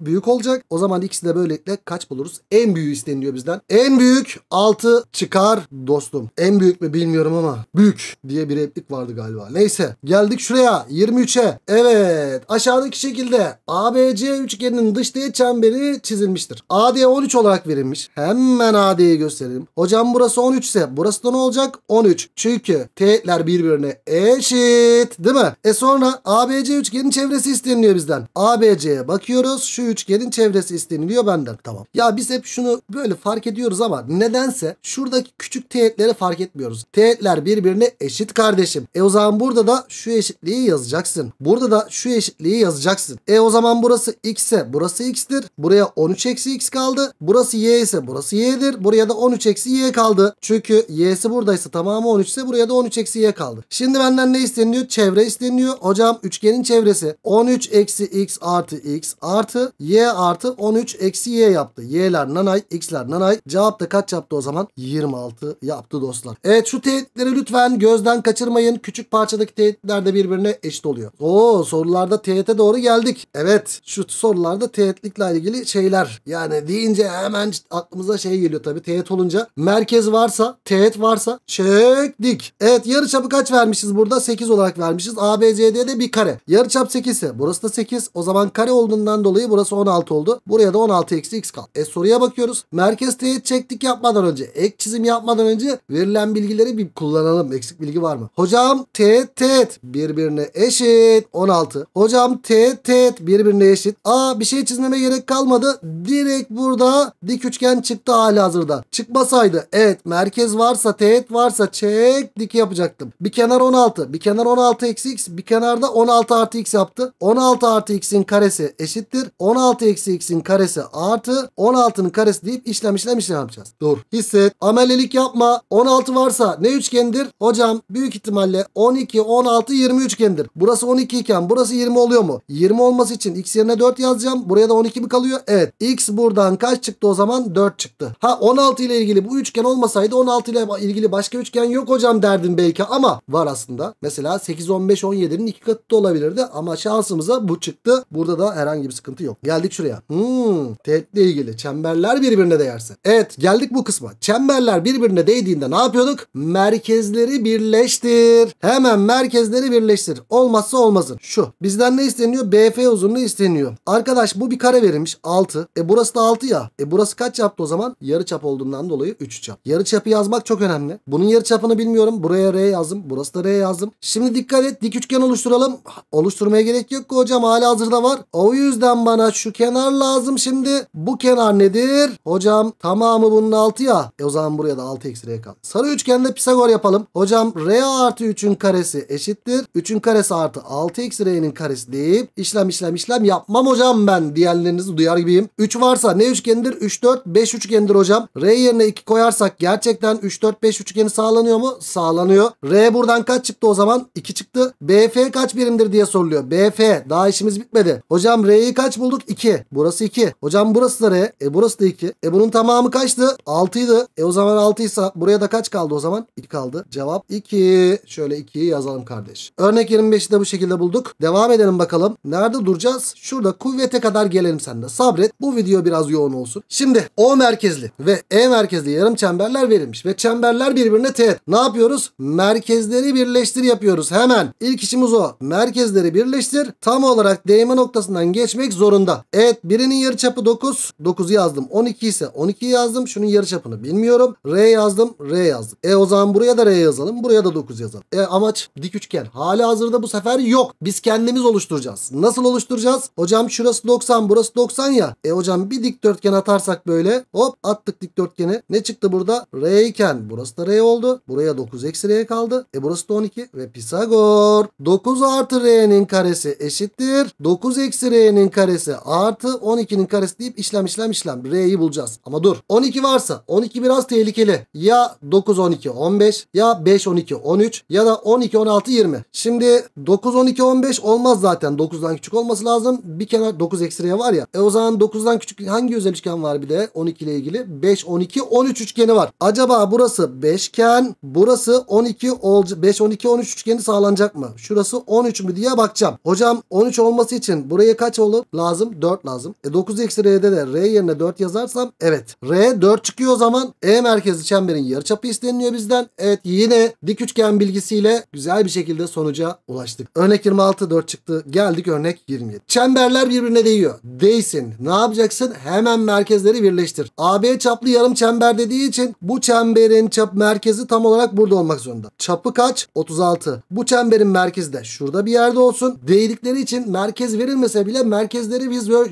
büyük olacak. O zaman ikisi de böylelikle kaç buluruz? En büyüğü isteniliyor bizden. En büyük 6 çıkar dostum. En büyük mi bilmiyorum ama büyük diye bir replik vardı galiba. Neyse geldik şuraya 23'e. Evet aşağıdaki şekilde ABC üçgeninin dış teğet çemberi çizilmiştir. AD 13 olarak verilmiş. Hemen AD'yi gösterelim. Hocam burası 13 ise burası da ne olacak? 13. Çünkü teğetler birbirine eşit değil mi? E sonra ABC üçgenin çevresi isteniliyor bizden. ABC'ye bakıyoruz şu üçgenin çevresi isteniliyor benden. Tamam. Ya biz hep şunu böyle fark ediyoruz ama nedense şuradaki küçük teğetleri fark etmiyoruz. Teğetler birbirine eşit kardeşim. E o zaman burada da şu eşitliği yazacaksın. Burada da şu eşitliği yazacaksın. E o zaman burası x ise burası x'tir. Buraya 13 eksi x kaldı. Burası y ise burası y'dir. Buraya da 13 eksi y kaldı. Çünkü y'si buradaysa tamamı 13 ise buraya da 13 eksi y kaldı. Şimdi benden ne isteniliyor? Çevre isteniliyor. Hocam üçgenin çevresi 13 eksi x artı x artı Y artı 13 eksi Y yaptı. Y'ler nanay, X'ler nanay. Cevap da kaç yaptı o zaman? 26 yaptı dostlar. Evet şu teğetleri lütfen gözden kaçırmayın. Küçük parçadaki teğetler de birbirine eşit oluyor. Oo sorularda teğete doğru geldik. Evet şu sorularda teğetlikle ilgili şeyler. Yani deyince hemen aklımıza şey geliyor tabii. Teğet olunca merkez varsa, teğet varsa çektik. Evet yarıçapı kaç vermişiz burada? 8 olarak vermişiz. ABCD'de bir kare. Yarıçap 8 ise burası da 8. O zaman kare olduğundan dolayı burası Burası 16 oldu. Buraya da 16 eksi x kaldı. E soruya bakıyoruz. Merkez teğet çektik yapmadan önce. Ek çizim yapmadan önce verilen bilgileri bir kullanalım. Eksik bilgi var mı? Hocam teğet teğet birbirine eşit. 16. Hocam teğet teğet birbirine eşit. Aa bir şey çizmeme gerek kalmadı. Direkt burada dik üçgen çıktı hali hazırda. Çıkmasaydı evet merkez varsa teğet varsa çek dik yapacaktım. Bir kenar 16. Bir kenar 16 eksi x. Bir kenarda 16 artı x yaptı. 16 artı x'in karesi eşittir. 16 eksi x'in karesi artı 16'nın karesi deyip işlem işlem işlem yapacağız. Dur. Hisset. Amelilik yapma. 16 varsa ne üçgendir? Hocam büyük ihtimalle 12, 16, 20 üçgendir. Burası 12 iken burası 20 oluyor mu? 20 olması için x yerine 4 yazacağım. Buraya da 12 mi kalıyor? Evet. X buradan kaç çıktı o zaman? 4 çıktı. Ha 16 ile ilgili bu üçgen olmasaydı 16 ile ilgili başka üçgen yok hocam derdin belki ama var aslında. Mesela 8, 15, 17'nin iki katı da olabilirdi ama şansımıza bu çıktı. Burada da herhangi bir sıkıntı yok. Geldik şuraya. Hmm, teğetle ilgili çemberler birbirine değerse. Evet geldik bu kısma. Çemberler birbirine değdiğinde ne yapıyorduk? Merkezleri birleştir. Hemen merkezleri birleştir. Olmazsa olmazın. Şu. Bizden ne isteniyor? BF uzunluğu isteniyor. Arkadaş bu bir kare verilmiş. 6. E burası da 6 ya. E burası kaç yaptı o zaman? Yarı çap olduğundan dolayı 3 çap. Yarı çapı yazmak çok önemli. Bunun yarı çapını bilmiyorum. Buraya R yazdım. Burası da R yazdım. Şimdi dikkat et. Dik üçgen oluşturalım. Oluşturmaya gerek yok ki hocam. Hala hazırda var. O yüzden bana bana şu kenar lazım şimdi. Bu kenar nedir? Hocam tamamı bunun 6 ya. E o zaman buraya da 6 eksi r kaldı. Sarı üçgende Pisagor yapalım. Hocam r artı 3'ün karesi eşittir. 3'ün karesi artı 6 eksi r'nin karesi deyip işlem işlem işlem yapmam hocam ben diyenlerinizi duyar gibiyim. 3 varsa ne üçgendir? 3 4 5 üçgendir hocam. R yerine 2 koyarsak gerçekten 3 4 5 üçgeni sağlanıyor mu? Sağlanıyor. R buradan kaç çıktı o zaman? 2 çıktı. BF kaç birimdir diye soruluyor. BF daha işimiz bitmedi. Hocam R'yi kaç bulduk? bulduk? 2. Burası 2. Hocam burası da ne? E burası da 2. E bunun tamamı kaçtı? 6 E o zaman 6 buraya da kaç kaldı o zaman? 2 kaldı. Cevap 2. Şöyle 2'yi yazalım kardeş. Örnek 25'i de bu şekilde bulduk. Devam edelim bakalım. Nerede duracağız? Şurada kuvvete kadar gelelim sen de. Sabret. Bu video biraz yoğun olsun. Şimdi O merkezli ve E merkezli yarım çemberler verilmiş ve çemberler birbirine teğet. Ne yapıyoruz? Merkezleri birleştir yapıyoruz. Hemen. İlk işimiz o. Merkezleri birleştir. Tam olarak değme noktasından geçmek zorunda zorunda. Evet birinin yarıçapı 9. 9'u yazdım. 12 ise 12'yi yazdım. Şunun yarıçapını bilmiyorum. R yazdım. R yazdım. E o zaman buraya da R yazalım. Buraya da 9 yazalım. E amaç dik üçgen. Hali hazırda bu sefer yok. Biz kendimiz oluşturacağız. Nasıl oluşturacağız? Hocam şurası 90 burası 90 ya. E hocam bir dikdörtgen atarsak böyle hop attık dikdörtgeni. Ne çıktı burada? R iken burası da R oldu. Buraya 9 eksi R kaldı. E burası da 12 ve Pisagor. 9 artı R'nin karesi eşittir. 9 eksi R'nin karesi ise artı 12'nin karesi deyip işlem işlem işlem. R'yi bulacağız. Ama dur. 12 varsa 12 biraz tehlikeli. Ya 9 12 15 ya 5 12 13 ya da 12 16 20. Şimdi 9 12 15 olmaz zaten. 9'dan küçük olması lazım. Bir kenar 9 eksi var ya. E o zaman 9'dan küçük hangi özel üçgen var bir de 12 ile ilgili? 5 12 13 üçgeni var. Acaba burası 5 iken burası 12 olacak. 5 12 13 üçgeni sağlanacak mı? Şurası 13 mü diye bakacağım. Hocam 13 olması için buraya kaç olur? Lazım lazım? 4 lazım. E 9 eksi R'de de R yerine 4 yazarsam evet. R 4 çıkıyor o zaman. E merkezli çemberin yarıçapı isteniyor bizden. Evet yine dik üçgen bilgisiyle güzel bir şekilde sonuca ulaştık. Örnek 26 4 çıktı. Geldik örnek 27. Çemberler birbirine değiyor. Değsin. Ne yapacaksın? Hemen merkezleri birleştir. AB çaplı yarım çember dediği için bu çemberin çap merkezi tam olarak burada olmak zorunda. Çapı kaç? 36. Bu çemberin merkezi de şurada bir yerde olsun. Değdikleri için merkez verilmese bile merkezleri biz böyle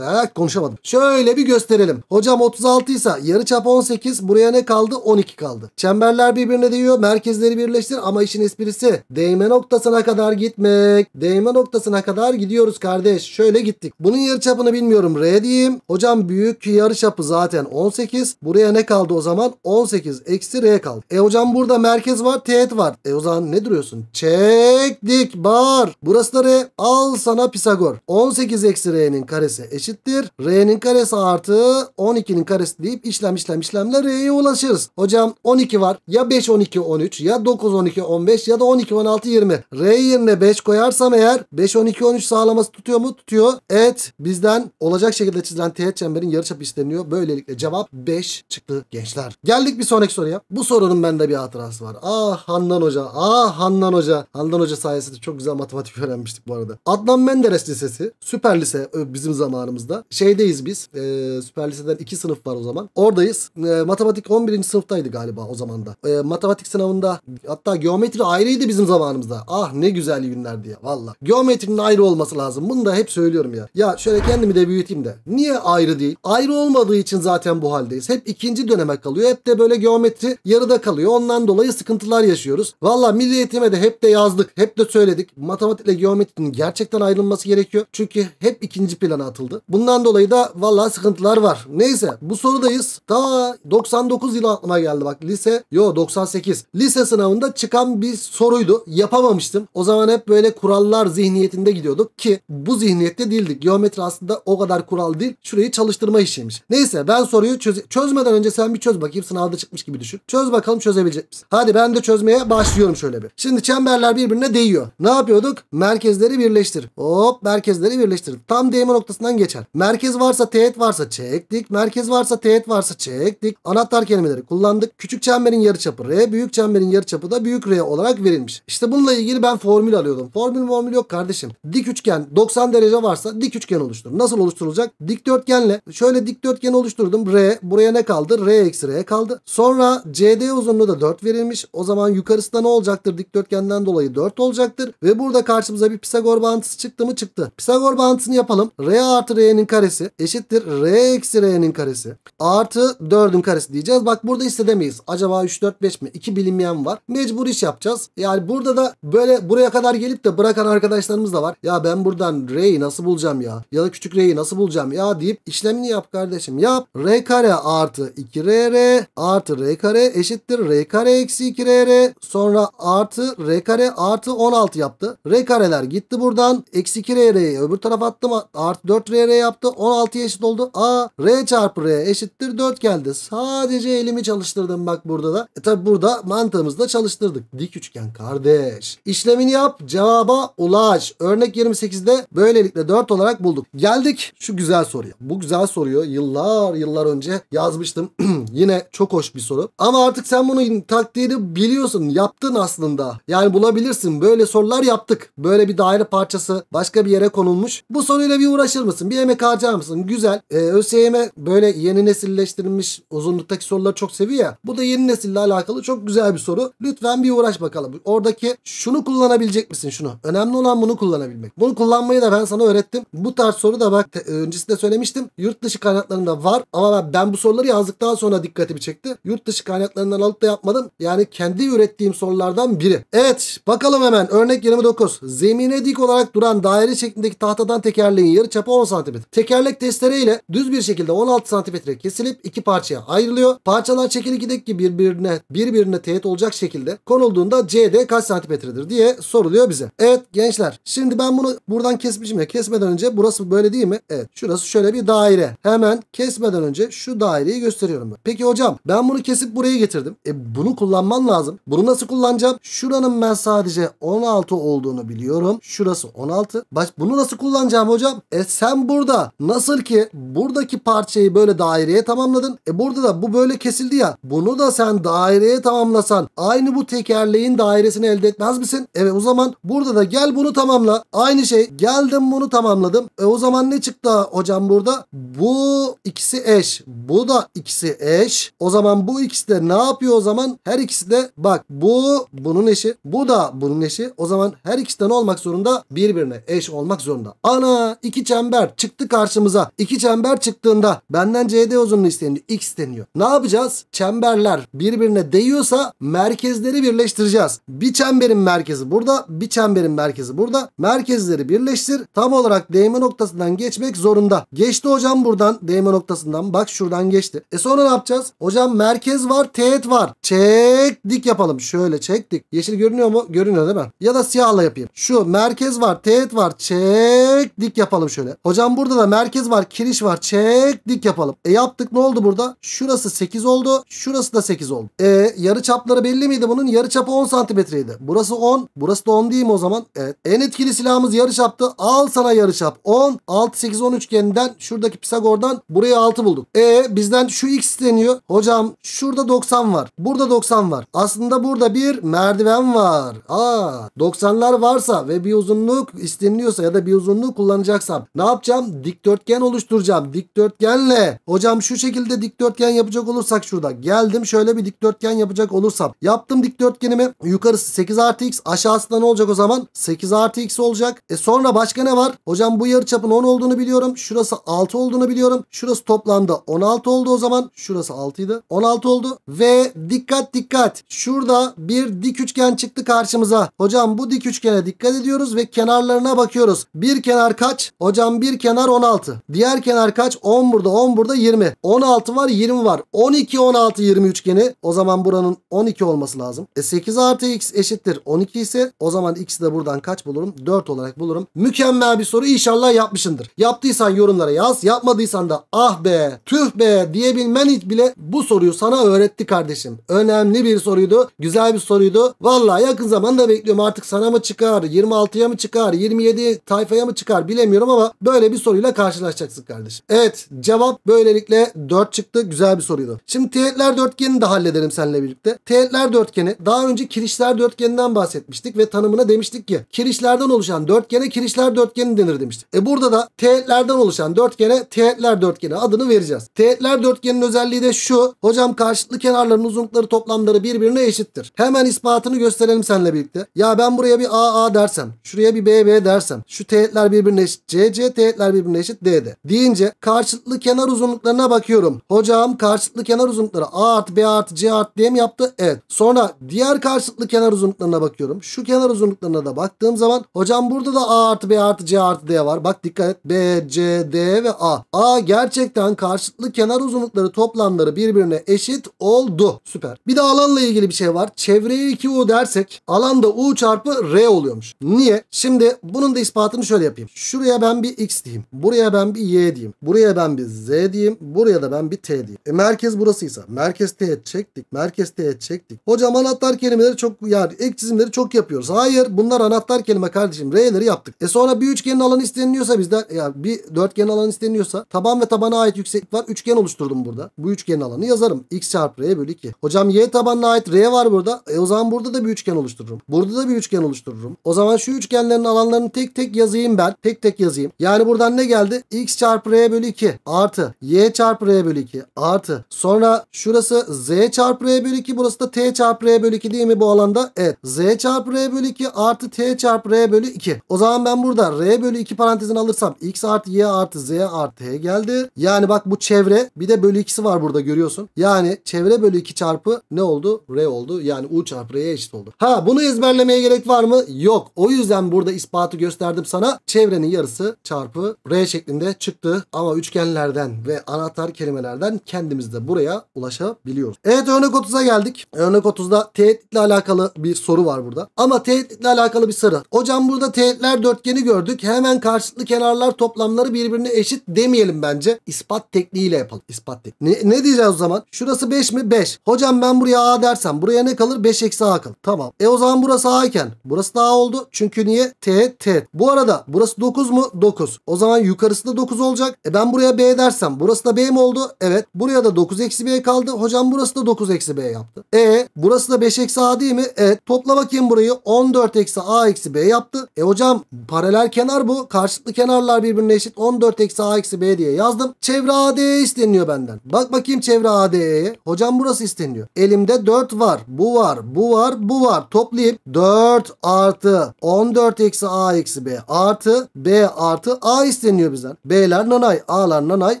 konuşamadım. Şöyle bir gösterelim. Hocam 36 ise yarı yarıçap 18 buraya ne kaldı? 12 kaldı. Çemberler birbirine değiyor. Merkezleri birleştir ama işin esprisi değme noktasına kadar gitmek. Değme noktasına kadar gidiyoruz kardeş. Şöyle gittik. Bunun yarı çapını bilmiyorum. R diyeyim. Hocam büyük yarı yarıçapı zaten 18. Buraya ne kaldı o zaman? 18 eksi R kaldı. E hocam burada merkez var. Teğet var. E o zaman ne duruyorsun? Çektik. Bar. Burası da R. Al sana Pisagor. 18 eksi r'nin karesi eşittir. R'nin karesi artı 12'nin karesi deyip işlem işlem işlemle r'ye ulaşırız. Hocam 12 var. Ya 5 12 13 ya 9 12 15 ya da 12 16 20. R yerine 5 koyarsam eğer 5 12 13 sağlaması tutuyor mu? Tutuyor. Evet bizden olacak şekilde çizilen teğet çemberin yarıçapı isteniyor. Böylelikle cevap 5 çıktı gençler. Geldik bir sonraki soruya. Bu sorunun bende bir hatırası var. Ah Handan Hoca. Ah Handan Hoca. Handan Hoca sayesinde çok güzel matematik öğrenmiştik bu arada. Adnan Menderes Lisesi Süper Süper Lise bizim zamanımızda. Şeydeyiz biz. E, Süper Lise'den iki sınıf var o zaman. Oradayız. E, matematik 11. sınıftaydı galiba o zaman da. E, matematik sınavında hatta geometri ayrıydı bizim zamanımızda. Ah ne güzel günler diye valla. Geometrinin ayrı olması lazım. Bunu da hep söylüyorum ya. Ya şöyle kendimi de büyüteyim de. Niye ayrı değil? Ayrı olmadığı için zaten bu haldeyiz. Hep ikinci döneme kalıyor. Hep de böyle geometri yarıda kalıyor. Ondan dolayı sıkıntılar yaşıyoruz. Valla milliyetime de hep de yazdık. Hep de söyledik. Matematikle geometrinin gerçekten ayrılması gerekiyor. Çünkü hep hep ikinci plana atıldı. Bundan dolayı da vallahi sıkıntılar var. Neyse bu sorudayız. Ta 99 yılı aklıma geldi bak lise. Yo 98. Lise sınavında çıkan bir soruydu. Yapamamıştım. O zaman hep böyle kurallar zihniyetinde gidiyorduk ki bu zihniyette değildik. Geometri aslında o kadar kural değil. Şurayı çalıştırma işiymiş. Neyse ben soruyu çöz çözmeden önce sen bir çöz bakayım. Sınavda çıkmış gibi düşün. Çöz bakalım çözebilecek misin? Hadi ben de çözmeye başlıyorum şöyle bir. Şimdi çemberler birbirine değiyor. Ne yapıyorduk? Merkezleri birleştir. Hop merkezleri birleştir yerleştirdim. Tam değme noktasından geçer. Merkez varsa teğet varsa çektik. Merkez varsa teğet varsa çektik. Anahtar kelimeleri kullandık. Küçük çemberin yarıçapı R, büyük çemberin yarıçapı da büyük R olarak verilmiş. İşte bununla ilgili ben formül alıyordum. Formül formül yok kardeşim. Dik üçgen 90 derece varsa dik üçgen oluştur. Nasıl oluşturulacak? Dikdörtgenle şöyle dikdörtgen oluşturdum. R buraya ne kaldı? R eksi R kaldı. Sonra CD uzunluğu da 4 verilmiş. O zaman yukarısı da ne olacaktır? Dikdörtgenden dolayı 4 olacaktır. Ve burada karşımıza bir Pisagor bağıntısı çıktı mı? Çıktı. Pisagor bağıntısı bağıntısını yapalım. R artı R'nin karesi eşittir R eksi R'nin karesi. Artı 4'ün karesi diyeceğiz. Bak burada istedemeyiz. Acaba 3, 4, 5 mi? 2 bilinmeyen var. Mecbur iş yapacağız. Yani burada da böyle buraya kadar gelip de bırakan arkadaşlarımız da var. Ya ben buradan R'yi nasıl bulacağım ya? Ya da küçük R'yi nasıl bulacağım ya deyip işlemini yap kardeşim. Yap. R kare artı 2 r artı R kare eşittir. R kare eksi 2 r sonra artı R kare artı 16 yaptı. R kareler gitti buradan. Eksi 2 ryi öbür tarafa attım. Artı 4 R R yaptı. 16 eşit oldu. A R çarpı R eşittir 4 geldi. Sadece elimi çalıştırdım bak burada da. E tabi burada mantığımızı çalıştırdık. Dik üçgen kardeş. İşlemini yap. Cevaba ulaş. Örnek 28'de böylelikle 4 olarak bulduk. Geldik şu güzel soruya. Bu güzel soruyu yıllar yıllar önce yazmıştım. Yine çok hoş bir soru. Ama artık sen bunun taktiğini biliyorsun. Yaptın aslında. Yani bulabilirsin. Böyle sorular yaptık. Böyle bir daire parçası başka bir yere konulmuş. Bu bu soruyla bir uğraşır mısın? Bir emek harcar mısın? Güzel. Ee, ÖSYM böyle yeni nesilleştirilmiş uzunluktaki soruları çok seviyor ya. Bu da yeni nesille alakalı çok güzel bir soru. Lütfen bir uğraş bakalım. Oradaki şunu kullanabilecek misin şunu? Önemli olan bunu kullanabilmek. Bunu kullanmayı da ben sana öğrettim. Bu tarz soru da bak öncesinde söylemiştim. Yurt dışı kaynaklarında var ama ben, bu soruları yazdıktan sonra dikkatimi çekti. Yurt dışı kaynaklarından alıp da yapmadım. Yani kendi ürettiğim sorulardan biri. Evet bakalım hemen örnek 29. Zemine dik olarak duran daire şeklindeki tahtadan tekerleğin yarıçapı 10 cm. Tekerlek testere ile düz bir şekilde 16 cm kesilip iki parçaya ayrılıyor. Parçalar çekirdek gibi birbirine birbirine teğet olacak şekilde konulduğunda CD kaç santimetredir diye soruluyor bize. Evet gençler şimdi ben bunu buradan kesmişim ya kesmeden önce burası böyle değil mi? Evet şurası şöyle bir daire. Hemen kesmeden önce şu daireyi gösteriyorum. Ben. Peki hocam ben bunu kesip buraya getirdim. E bunu kullanman lazım. Bunu nasıl kullanacağım? Şuranın ben sadece 16 olduğunu biliyorum. Şurası 16. Baş, bunu nasıl kullanacağım? diyeceğim hocam. E sen burada nasıl ki buradaki parçayı böyle daireye tamamladın. E burada da bu böyle kesildi ya. Bunu da sen daireye tamamlasan aynı bu tekerleğin dairesini elde etmez misin? Evet o zaman burada da gel bunu tamamla. Aynı şey geldim bunu tamamladım. E o zaman ne çıktı hocam burada? Bu ikisi eş. Bu da ikisi eş. O zaman bu ikisi de ne yapıyor o zaman? Her ikisi de bak bu bunun eşi. Bu da bunun eşi. O zaman her ikisi de ne olmak zorunda? Birbirine eş olmak zorunda. Ana Ana iki çember çıktı karşımıza. İki çember çıktığında benden CD uzunluğu isteniyor. X deniyor. Ne yapacağız? Çemberler birbirine değiyorsa merkezleri birleştireceğiz. Bir çemberin merkezi burada. Bir çemberin merkezi burada. Merkezleri birleştir. Tam olarak değme noktasından geçmek zorunda. Geçti hocam buradan değme noktasından. Bak şuradan geçti. E sonra ne yapacağız? Hocam merkez var. Teğet var. Çek dik yapalım. Şöyle çektik. Yeşil görünüyor mu? Görünüyor değil mi? Ya da siyahla yapayım. Şu merkez var. Teğet var. Çek dik yapalım şöyle. Hocam burada da merkez var kiriş var çek dik yapalım. E yaptık ne oldu burada? Şurası 8 oldu şurası da 8 oldu. E yarı çapları belli miydi bunun? Yarı çapı 10 santimetreydi. Burası 10 burası da 10 değil mi o zaman? Evet. En etkili silahımız yarı çaptı. Al sana yarı çap 10 6 8 10 üçgeninden şuradaki Pisagor'dan buraya 6 bulduk. E bizden şu x deniyor. Hocam şurada 90 var. Burada 90 var. Aslında burada bir merdiven var. Aa 90'lar varsa ve bir uzunluk isteniliyorsa ya da bir uzunluğu kullan kullanacaksam ne yapacağım? Dikdörtgen oluşturacağım. Dikdörtgenle hocam şu şekilde dikdörtgen yapacak olursak şurada geldim şöyle bir dikdörtgen yapacak olursam yaptım dikdörtgenimi yukarısı 8 artı x aşağısı da ne olacak o zaman? 8 artı x olacak. E sonra başka ne var? Hocam bu yarıçapın 10 olduğunu biliyorum. Şurası 6 olduğunu biliyorum. Şurası toplamda 16 oldu o zaman. Şurası 6'ydı. 16 oldu ve dikkat dikkat şurada bir dik üçgen çıktı karşımıza. Hocam bu dik üçgene dikkat ediyoruz ve kenarlarına bakıyoruz. Bir kenar kaç? Hocam bir kenar 16. Diğer kenar kaç? 10 burada 10 burada 20. 16 var 20 var. 12 16 20 üçgeni. O zaman buranın 12 olması lazım. E 8 artı x eşittir 12 ise o zaman x'i de buradan kaç bulurum? 4 olarak bulurum. Mükemmel bir soru inşallah yapmışındır. Yaptıysan yorumlara yaz. Yapmadıysan da ah be tüh be diyebilmen bile bu soruyu sana öğretti kardeşim. Önemli bir soruydu. Güzel bir soruydu. Valla yakın zamanda bekliyorum artık sana mı çıkar? 26'ya mı çıkar? 27 tayfaya mı çıkar? bilemiyorum ama böyle bir soruyla karşılaşacaksın kardeşim. Evet cevap böylelikle 4 çıktı. Güzel bir soruydu. Şimdi teğetler dörtgenini de halledelim seninle birlikte. Teğetler dörtgeni daha önce kirişler dörtgeninden bahsetmiştik ve tanımına demiştik ki kirişlerden oluşan dörtgene kirişler dörtgeni denir demiştik. E burada da teğetlerden oluşan dörtgene teğetler dörtgeni adını vereceğiz. Teğetler dörtgenin özelliği de şu. Hocam karşılıklı kenarların uzunlukları toplamları birbirine eşittir. Hemen ispatını gösterelim seninle birlikte. Ya ben buraya bir AA dersem, şuraya bir BB dersem, şu teğetler birbirine birbirine eşit CC, teğetler birbirine eşit DD. Deyince karşılıklı kenar uzunluklarına bakıyorum. Hocam karşılıklı kenar uzunlukları A artı B artı C artı D mi yaptı? Evet. Sonra diğer karşılıklı kenar uzunluklarına bakıyorum. Şu kenar uzunluklarına da baktığım zaman hocam burada da A artı B artı C artı D var. Bak dikkat et. B, C, D ve A. A gerçekten karşılıklı kenar uzunlukları toplamları birbirine eşit oldu. Süper. Bir de alanla ilgili bir şey var. Çevreye 2U dersek alanda U çarpı R oluyormuş. Niye? Şimdi bunun da ispatını şöyle yapayım. Şuraya ben bir x diyeyim. Buraya ben bir y diyeyim. Buraya ben bir z diyeyim. Buraya da ben bir t diyeyim. E merkez burasıysa merkez t çektik. Merkez t çektik. Hocam anahtar kelimeleri çok yani ek çizimleri çok yapıyoruz. Hayır bunlar anahtar kelime kardeşim. R'leri yaptık. E sonra bir üçgenin alanı isteniliyorsa bizden yani bir dörtgenin alanı isteniliyorsa taban ve tabana ait yükseklik var. Üçgen oluşturdum burada. Bu üçgenin alanı yazarım. x çarpı r bölü 2. Hocam y tabanına ait r var burada. E o zaman burada da bir üçgen oluştururum. Burada da bir üçgen oluştururum. O zaman şu üçgenlerin alanlarını tek tek yazayım ben. Tek Tek tek yazayım. Yani buradan ne geldi? X çarpı R bölü 2 artı Y çarpı R bölü 2 artı. Sonra şurası Z çarpı R bölü 2 burası da T çarpı R bölü 2 değil mi bu alanda? Evet. Z çarpı R bölü 2 artı T çarpı R bölü 2. O zaman ben burada R bölü 2 parantezini alırsam X artı Y artı Z artı T geldi. Yani bak bu çevre bir de bölü 2'si var burada görüyorsun. Yani çevre bölü 2 çarpı ne oldu? R oldu. Yani U çarpı R'ye eşit oldu. Ha bunu ezberlemeye gerek var mı? Yok. O yüzden burada ispatı gösterdim sana. Çevre sürenin yarısı çarpı R şeklinde çıktı. Ama üçgenlerden ve anahtar kelimelerden kendimiz de buraya ulaşabiliyoruz. Evet örnek 30'a geldik. Örnek 30'da teğetle alakalı bir soru var burada. Ama teğetle alakalı bir soru. Hocam burada teğetler dörtgeni gördük. Hemen karşılıklı kenarlar toplamları birbirine eşit demeyelim bence. İspat tekniğiyle yapalım. İspat tekniği. Ne, ne diyeceğiz o zaman? Şurası 5 mi? 5. Hocam ben buraya A dersem buraya ne kalır? 5 eksi A kalır. Tamam. E o zaman burası A iken burası da A oldu. Çünkü niye? T, T. Bu arada burası 9 9 mu? 9. O zaman yukarısı da 9 olacak. E ben buraya B dersem burası da B mi oldu? Evet. Buraya da 9 eksi B kaldı. Hocam burası da 9 eksi B yaptı. E burası da 5 eksi A değil mi? Evet. Topla bakayım burayı. 14 eksi A eksi B yaptı. E hocam paralel kenar bu. Karşılıklı kenarlar birbirine eşit. 14 eksi A eksi B diye yazdım. Çevre AD'ye isteniyor benden. Bak bakayım çevre AD'ye. Hocam burası isteniyor. Elimde 4 var. Bu var. Bu var. Bu var. Toplayıp 4 artı 14 eksi A eksi B artı B artı A isteniyor bizden. B'ler nanay, A'lar nanay,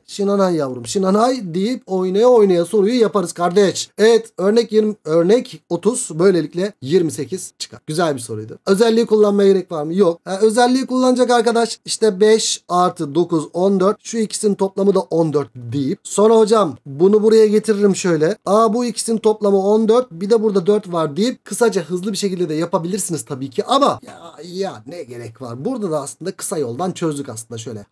şinanay yavrum. Şinanay deyip oynaya oynaya soruyu yaparız kardeş. Evet örnek 20, örnek 30 böylelikle 28 çıkar. Güzel bir soruydu. Özelliği kullanmaya gerek var mı? Yok. Ha, özelliği kullanacak arkadaş işte 5 artı 9 14. Şu ikisinin toplamı da 14 deyip. Sonra hocam bunu buraya getiririm şöyle. A bu ikisinin toplamı 14. Bir de burada 4 var deyip kısaca hızlı bir şekilde de yapabilirsiniz tabii ki ama ya, ya ne gerek var? Burada da aslında kısa kısa yoldan çözdük aslında şöyle.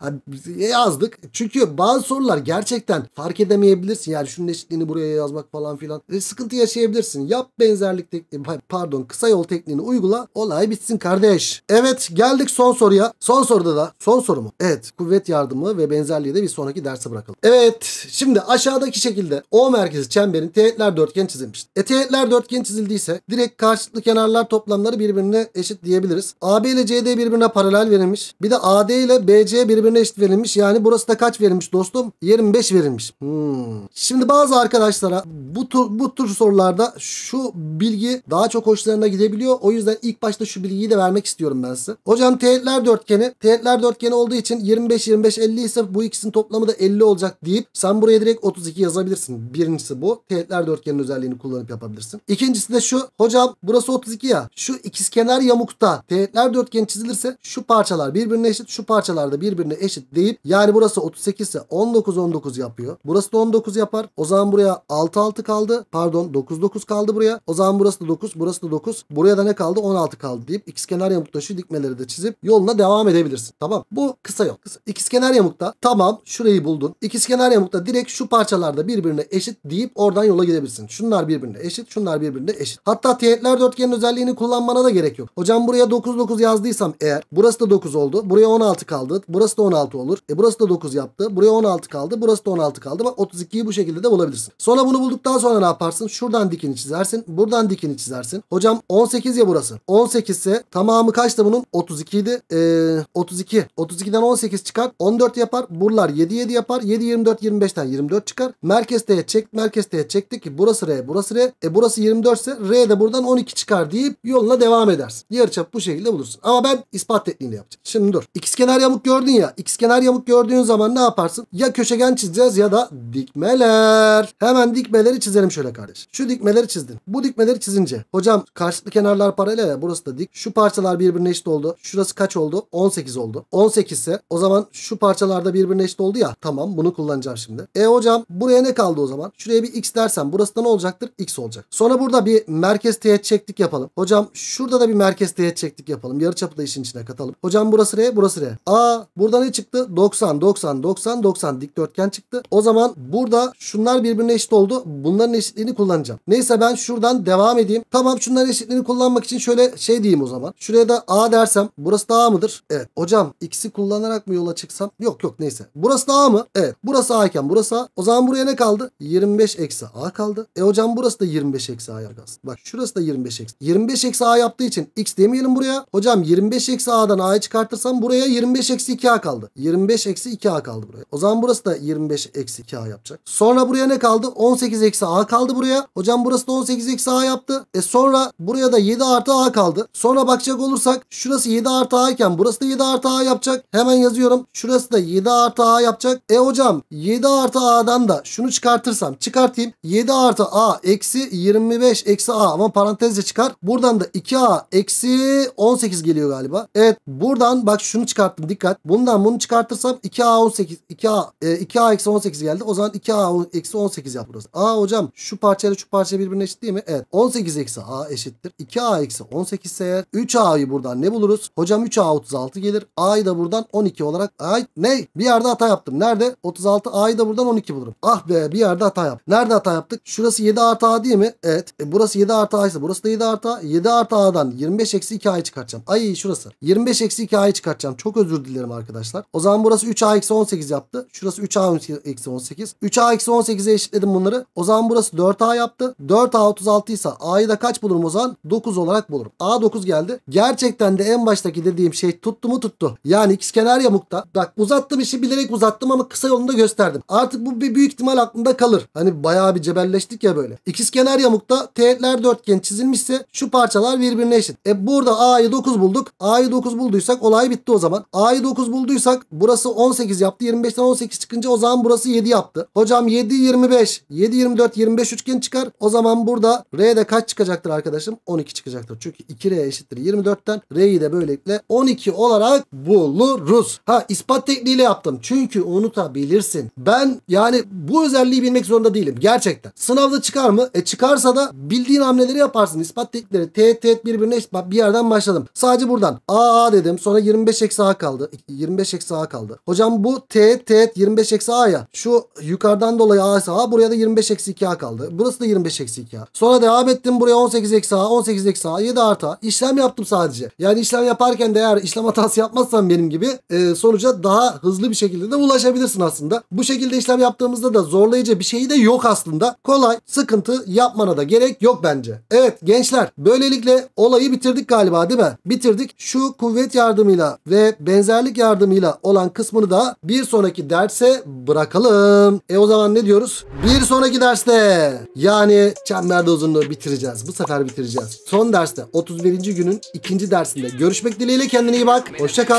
yazdık. Çünkü bazı sorular gerçekten fark edemeyebilirsin. Yani şunun eşitliğini buraya yazmak falan filan. E, sıkıntı yaşayabilirsin. Yap benzerlik tekniği e, pardon kısa yol tekniğini uygula. Olay bitsin kardeş. Evet geldik son soruya. Son soruda da son soru mu? Evet kuvvet yardımı ve benzerliği de bir sonraki derse bırakalım. Evet şimdi aşağıdaki şekilde O merkezi çemberin teğetler dörtgen çizilmiş. E teğetler dörtgen çizildiyse direkt karşılıklı kenarlar toplamları birbirine eşit diyebiliriz. AB ile CD birbirine paralel verilmiş. Bir de AD ile BC birbirine eşit verilmiş. Yani burası da kaç verilmiş dostum? 25 verilmiş. Hmm. Şimdi bazı arkadaşlara bu tür, bu tür sorularda şu bilgi daha çok hoşlarına gidebiliyor. O yüzden ilk başta şu bilgiyi de vermek istiyorum ben size. Hocam teğetler dörtgeni. Teğetler dörtgeni olduğu için 25, 25, 50 ise bu ikisinin toplamı da 50 olacak deyip sen buraya direkt 32 yazabilirsin. Birincisi bu. Teğetler dörtgenin özelliğini kullanıp yapabilirsin. İkincisi de şu. Hocam burası 32 ya. Şu ikizkenar yamukta teğetler dörtgeni çizilirse şu parçalar bir birbirine eşit şu parçalarda birbirine eşit deyip yani burası 38 ise 19 19 yapıyor. Burası da 19 yapar. O zaman buraya 6 6 kaldı. Pardon 9 9 kaldı buraya. O zaman burası da 9 burası da 9. Buraya da ne kaldı? 16 kaldı deyip ikizkenar şu dikmeleri de çizip yoluna devam edebilirsin. Tamam. Bu kısa yol. Kısa. İkizkenar yamukta tamam şurayı buldun. İkizkenar yamukta direkt şu parçalarda birbirine eşit deyip oradan yola gidebilirsin. Şunlar birbirine eşit. Şunlar birbirine eşit. Hatta teğetler dörtgenin özelliğini kullanmana da gerek yok. Hocam buraya 9 9 yazdıysam eğer burası da 9 oldu oldu. Buraya 16 kaldı. Burası da 16 olur. E burası da 9 yaptı. Buraya 16 kaldı. Burası da 16 kaldı. Bak 32'yi bu şekilde de bulabilirsin. Sonra bunu bulduktan sonra ne yaparsın? Şuradan dikini çizersin. Buradan dikini çizersin. Hocam 18 ya burası. 18 ise tamamı kaçtı bunun? 32 idi. Ee, 32. 32'den 18 çıkar. 14 yapar. Buralar 7 7 yapar. 7 24 25'ten 24 çıkar. Merkez T'ye çek. Merkez T'ye çektik ki burası R. Burası R. E burası 24 ise R de buradan 12 çıkar deyip yoluna devam edersin. Yarıçap bu şekilde bulursun. Ama ben ispat tekniğiyle yapacağım. Şimdi Şimdi dur. X kenar yamuk gördün ya. X kenar yamuk gördüğün zaman ne yaparsın? Ya köşegen çizeceğiz ya da dikmeler. Hemen dikmeleri çizelim şöyle kardeş. Şu dikmeleri çizdin. Bu dikmeleri çizince. Hocam karşılıklı kenarlar paralel ya. Burası da dik. Şu parçalar birbirine eşit oldu. Şurası kaç oldu? 18 oldu. 18 ise o zaman şu parçalarda birbirine eşit oldu ya. Tamam bunu kullanacağım şimdi. E hocam buraya ne kaldı o zaman? Şuraya bir x dersen burası da ne olacaktır? X olacak. Sonra burada bir merkez teğet çektik yapalım. Hocam şurada da bir merkez teğet çektik yapalım. Yarıçapı da işin içine katalım. Hocam burası Burası burası R. A burada ne çıktı? 90 90 90 90 dikdörtgen çıktı. O zaman burada şunlar birbirine eşit oldu. Bunların eşitliğini kullanacağım. Neyse ben şuradan devam edeyim. Tamam şunların eşitliğini kullanmak için şöyle şey diyeyim o zaman. Şuraya da A dersem burası da A mıdır? Evet. Hocam X'i kullanarak mı yola çıksam? Yok yok neyse. Burası da A mı? Evet. Burası A iken burası A. O zaman buraya ne kaldı? 25 eksi A kaldı. E hocam burası da 25 eksi A yapacağız. Bak şurası da 25 eksi. 25 eksi A yaptığı için X demeyelim buraya. Hocam 25 eksi A'dan A'yı çıkartırsam yaparsam buraya 25 eksi 2a kaldı. 25 eksi 2a kaldı buraya. O zaman burası da 25 eksi 2a yapacak. Sonra buraya ne kaldı? 18 eksi a kaldı buraya. Hocam burası da 18 eksi a yaptı. E sonra buraya da 7 artı a kaldı. Sonra bakacak olursak şurası 7 artı a iken burası da 7 artı a yapacak. Hemen yazıyorum. Şurası da 7 artı a yapacak. E hocam 7 artı a'dan da şunu çıkartırsam çıkartayım. 7 artı a eksi 25 eksi a ama parantezle çıkar. Buradan da 2a eksi 18 geliyor galiba. Evet buradan bak bak şunu çıkarttım dikkat. Bundan bunu çıkartırsam 2A18 2A 2A-18 geldi. O zaman 2A-18 yap burası. Aa hocam şu parçayla şu parça birbirine eşit değil mi? Evet. 18 eksi A eşittir. 2A eksi 18 ise eğer 3A'yı buradan ne buluruz? Hocam 3A36 gelir. A'yı da buradan 12 olarak. Ay ne? Bir yerde hata yaptım. Nerede? 36 A'yı da buradan 12 bulurum. Ah be bir yerde hata yaptım. Nerede hata yaptık? Şurası 7 artı A değil mi? Evet. E, burası 7 artı A ise burası da 7 artı A. 7 artı A'dan 25 eksi 2A'yı çıkartacağım. Ay şurası. 25 eksi 2A'yı çıkartacağım çıkartacağım. Çok özür dilerim arkadaşlar. O zaman burası 3A-18 yaptı. Şurası 3A-18. 3A-18'e eşitledim bunları. O zaman burası 4A yaptı. 4A36 ise A'yı da kaç bulurum o zaman? 9 olarak bulurum. A9 geldi. Gerçekten de en baştaki dediğim şey tuttu mu tuttu. Yani ikizkenar yamukta. Bak uzattım işi bilerek uzattım ama kısa da gösterdim. Artık bu bir büyük ihtimal aklında kalır. Hani bayağı bir cebelleştik ya böyle. İkizkenar yamukta teğetler dörtgen çizilmişse şu parçalar birbirine eşit. E burada A'yı 9 bulduk. A'yı 9 bulduysak olay bir bitti o zaman. A'yı 9 bulduysak burası 18 yaptı. 25'ten 18 çıkınca o zaman burası 7 yaptı. Hocam 7 25. 7 24 25 üçgen çıkar. O zaman burada R'de kaç çıkacaktır arkadaşım? 12 çıkacaktır. Çünkü 2R eşittir 24'ten. R'yi de böylelikle 12 olarak buluruz. Ha ispat tekniğiyle yaptım. Çünkü unutabilirsin. Ben yani bu özelliği bilmek zorunda değilim. Gerçekten. Sınavda çıkar mı? E çıkarsa da bildiğin hamleleri yaparsın. İspat teknikleri t t birbirine ispat. Bir yerden başladım. Sadece buradan. A A dedim. Sonra 20 25 eksi a kaldı. 25 eksi a kaldı. Hocam bu t teğet 25 eksi a ya. Şu yukarıdan dolayı a ise a. Buraya da 25 eksi 2 a kaldı. Burası da 25 eksi 2 a. Sonra devam ettim. Buraya 18 eksi a. 18 eksi a. 7 artı a. İşlem yaptım sadece. Yani işlem yaparken de eğer işlem hatası yapmazsan benim gibi e, sonuca daha hızlı bir şekilde de ulaşabilirsin aslında. Bu şekilde işlem yaptığımızda da zorlayıcı bir şey de yok aslında. Kolay. Sıkıntı yapmana da gerek yok bence. Evet gençler böylelikle olayı bitirdik galiba değil mi? Bitirdik. Şu kuvvet yardımıyla yardımıyla ve benzerlik yardımıyla olan kısmını da bir sonraki derse bırakalım. E o zaman ne diyoruz? Bir sonraki derste yani çemberde uzunluğu bitireceğiz. Bu sefer bitireceğiz. Son derste 31. günün ikinci dersinde görüşmek dileğiyle kendine iyi bak. Hoşçakal.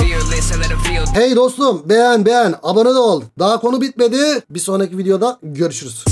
Hey dostum beğen beğen abone de ol. Daha konu bitmedi. Bir sonraki videoda görüşürüz.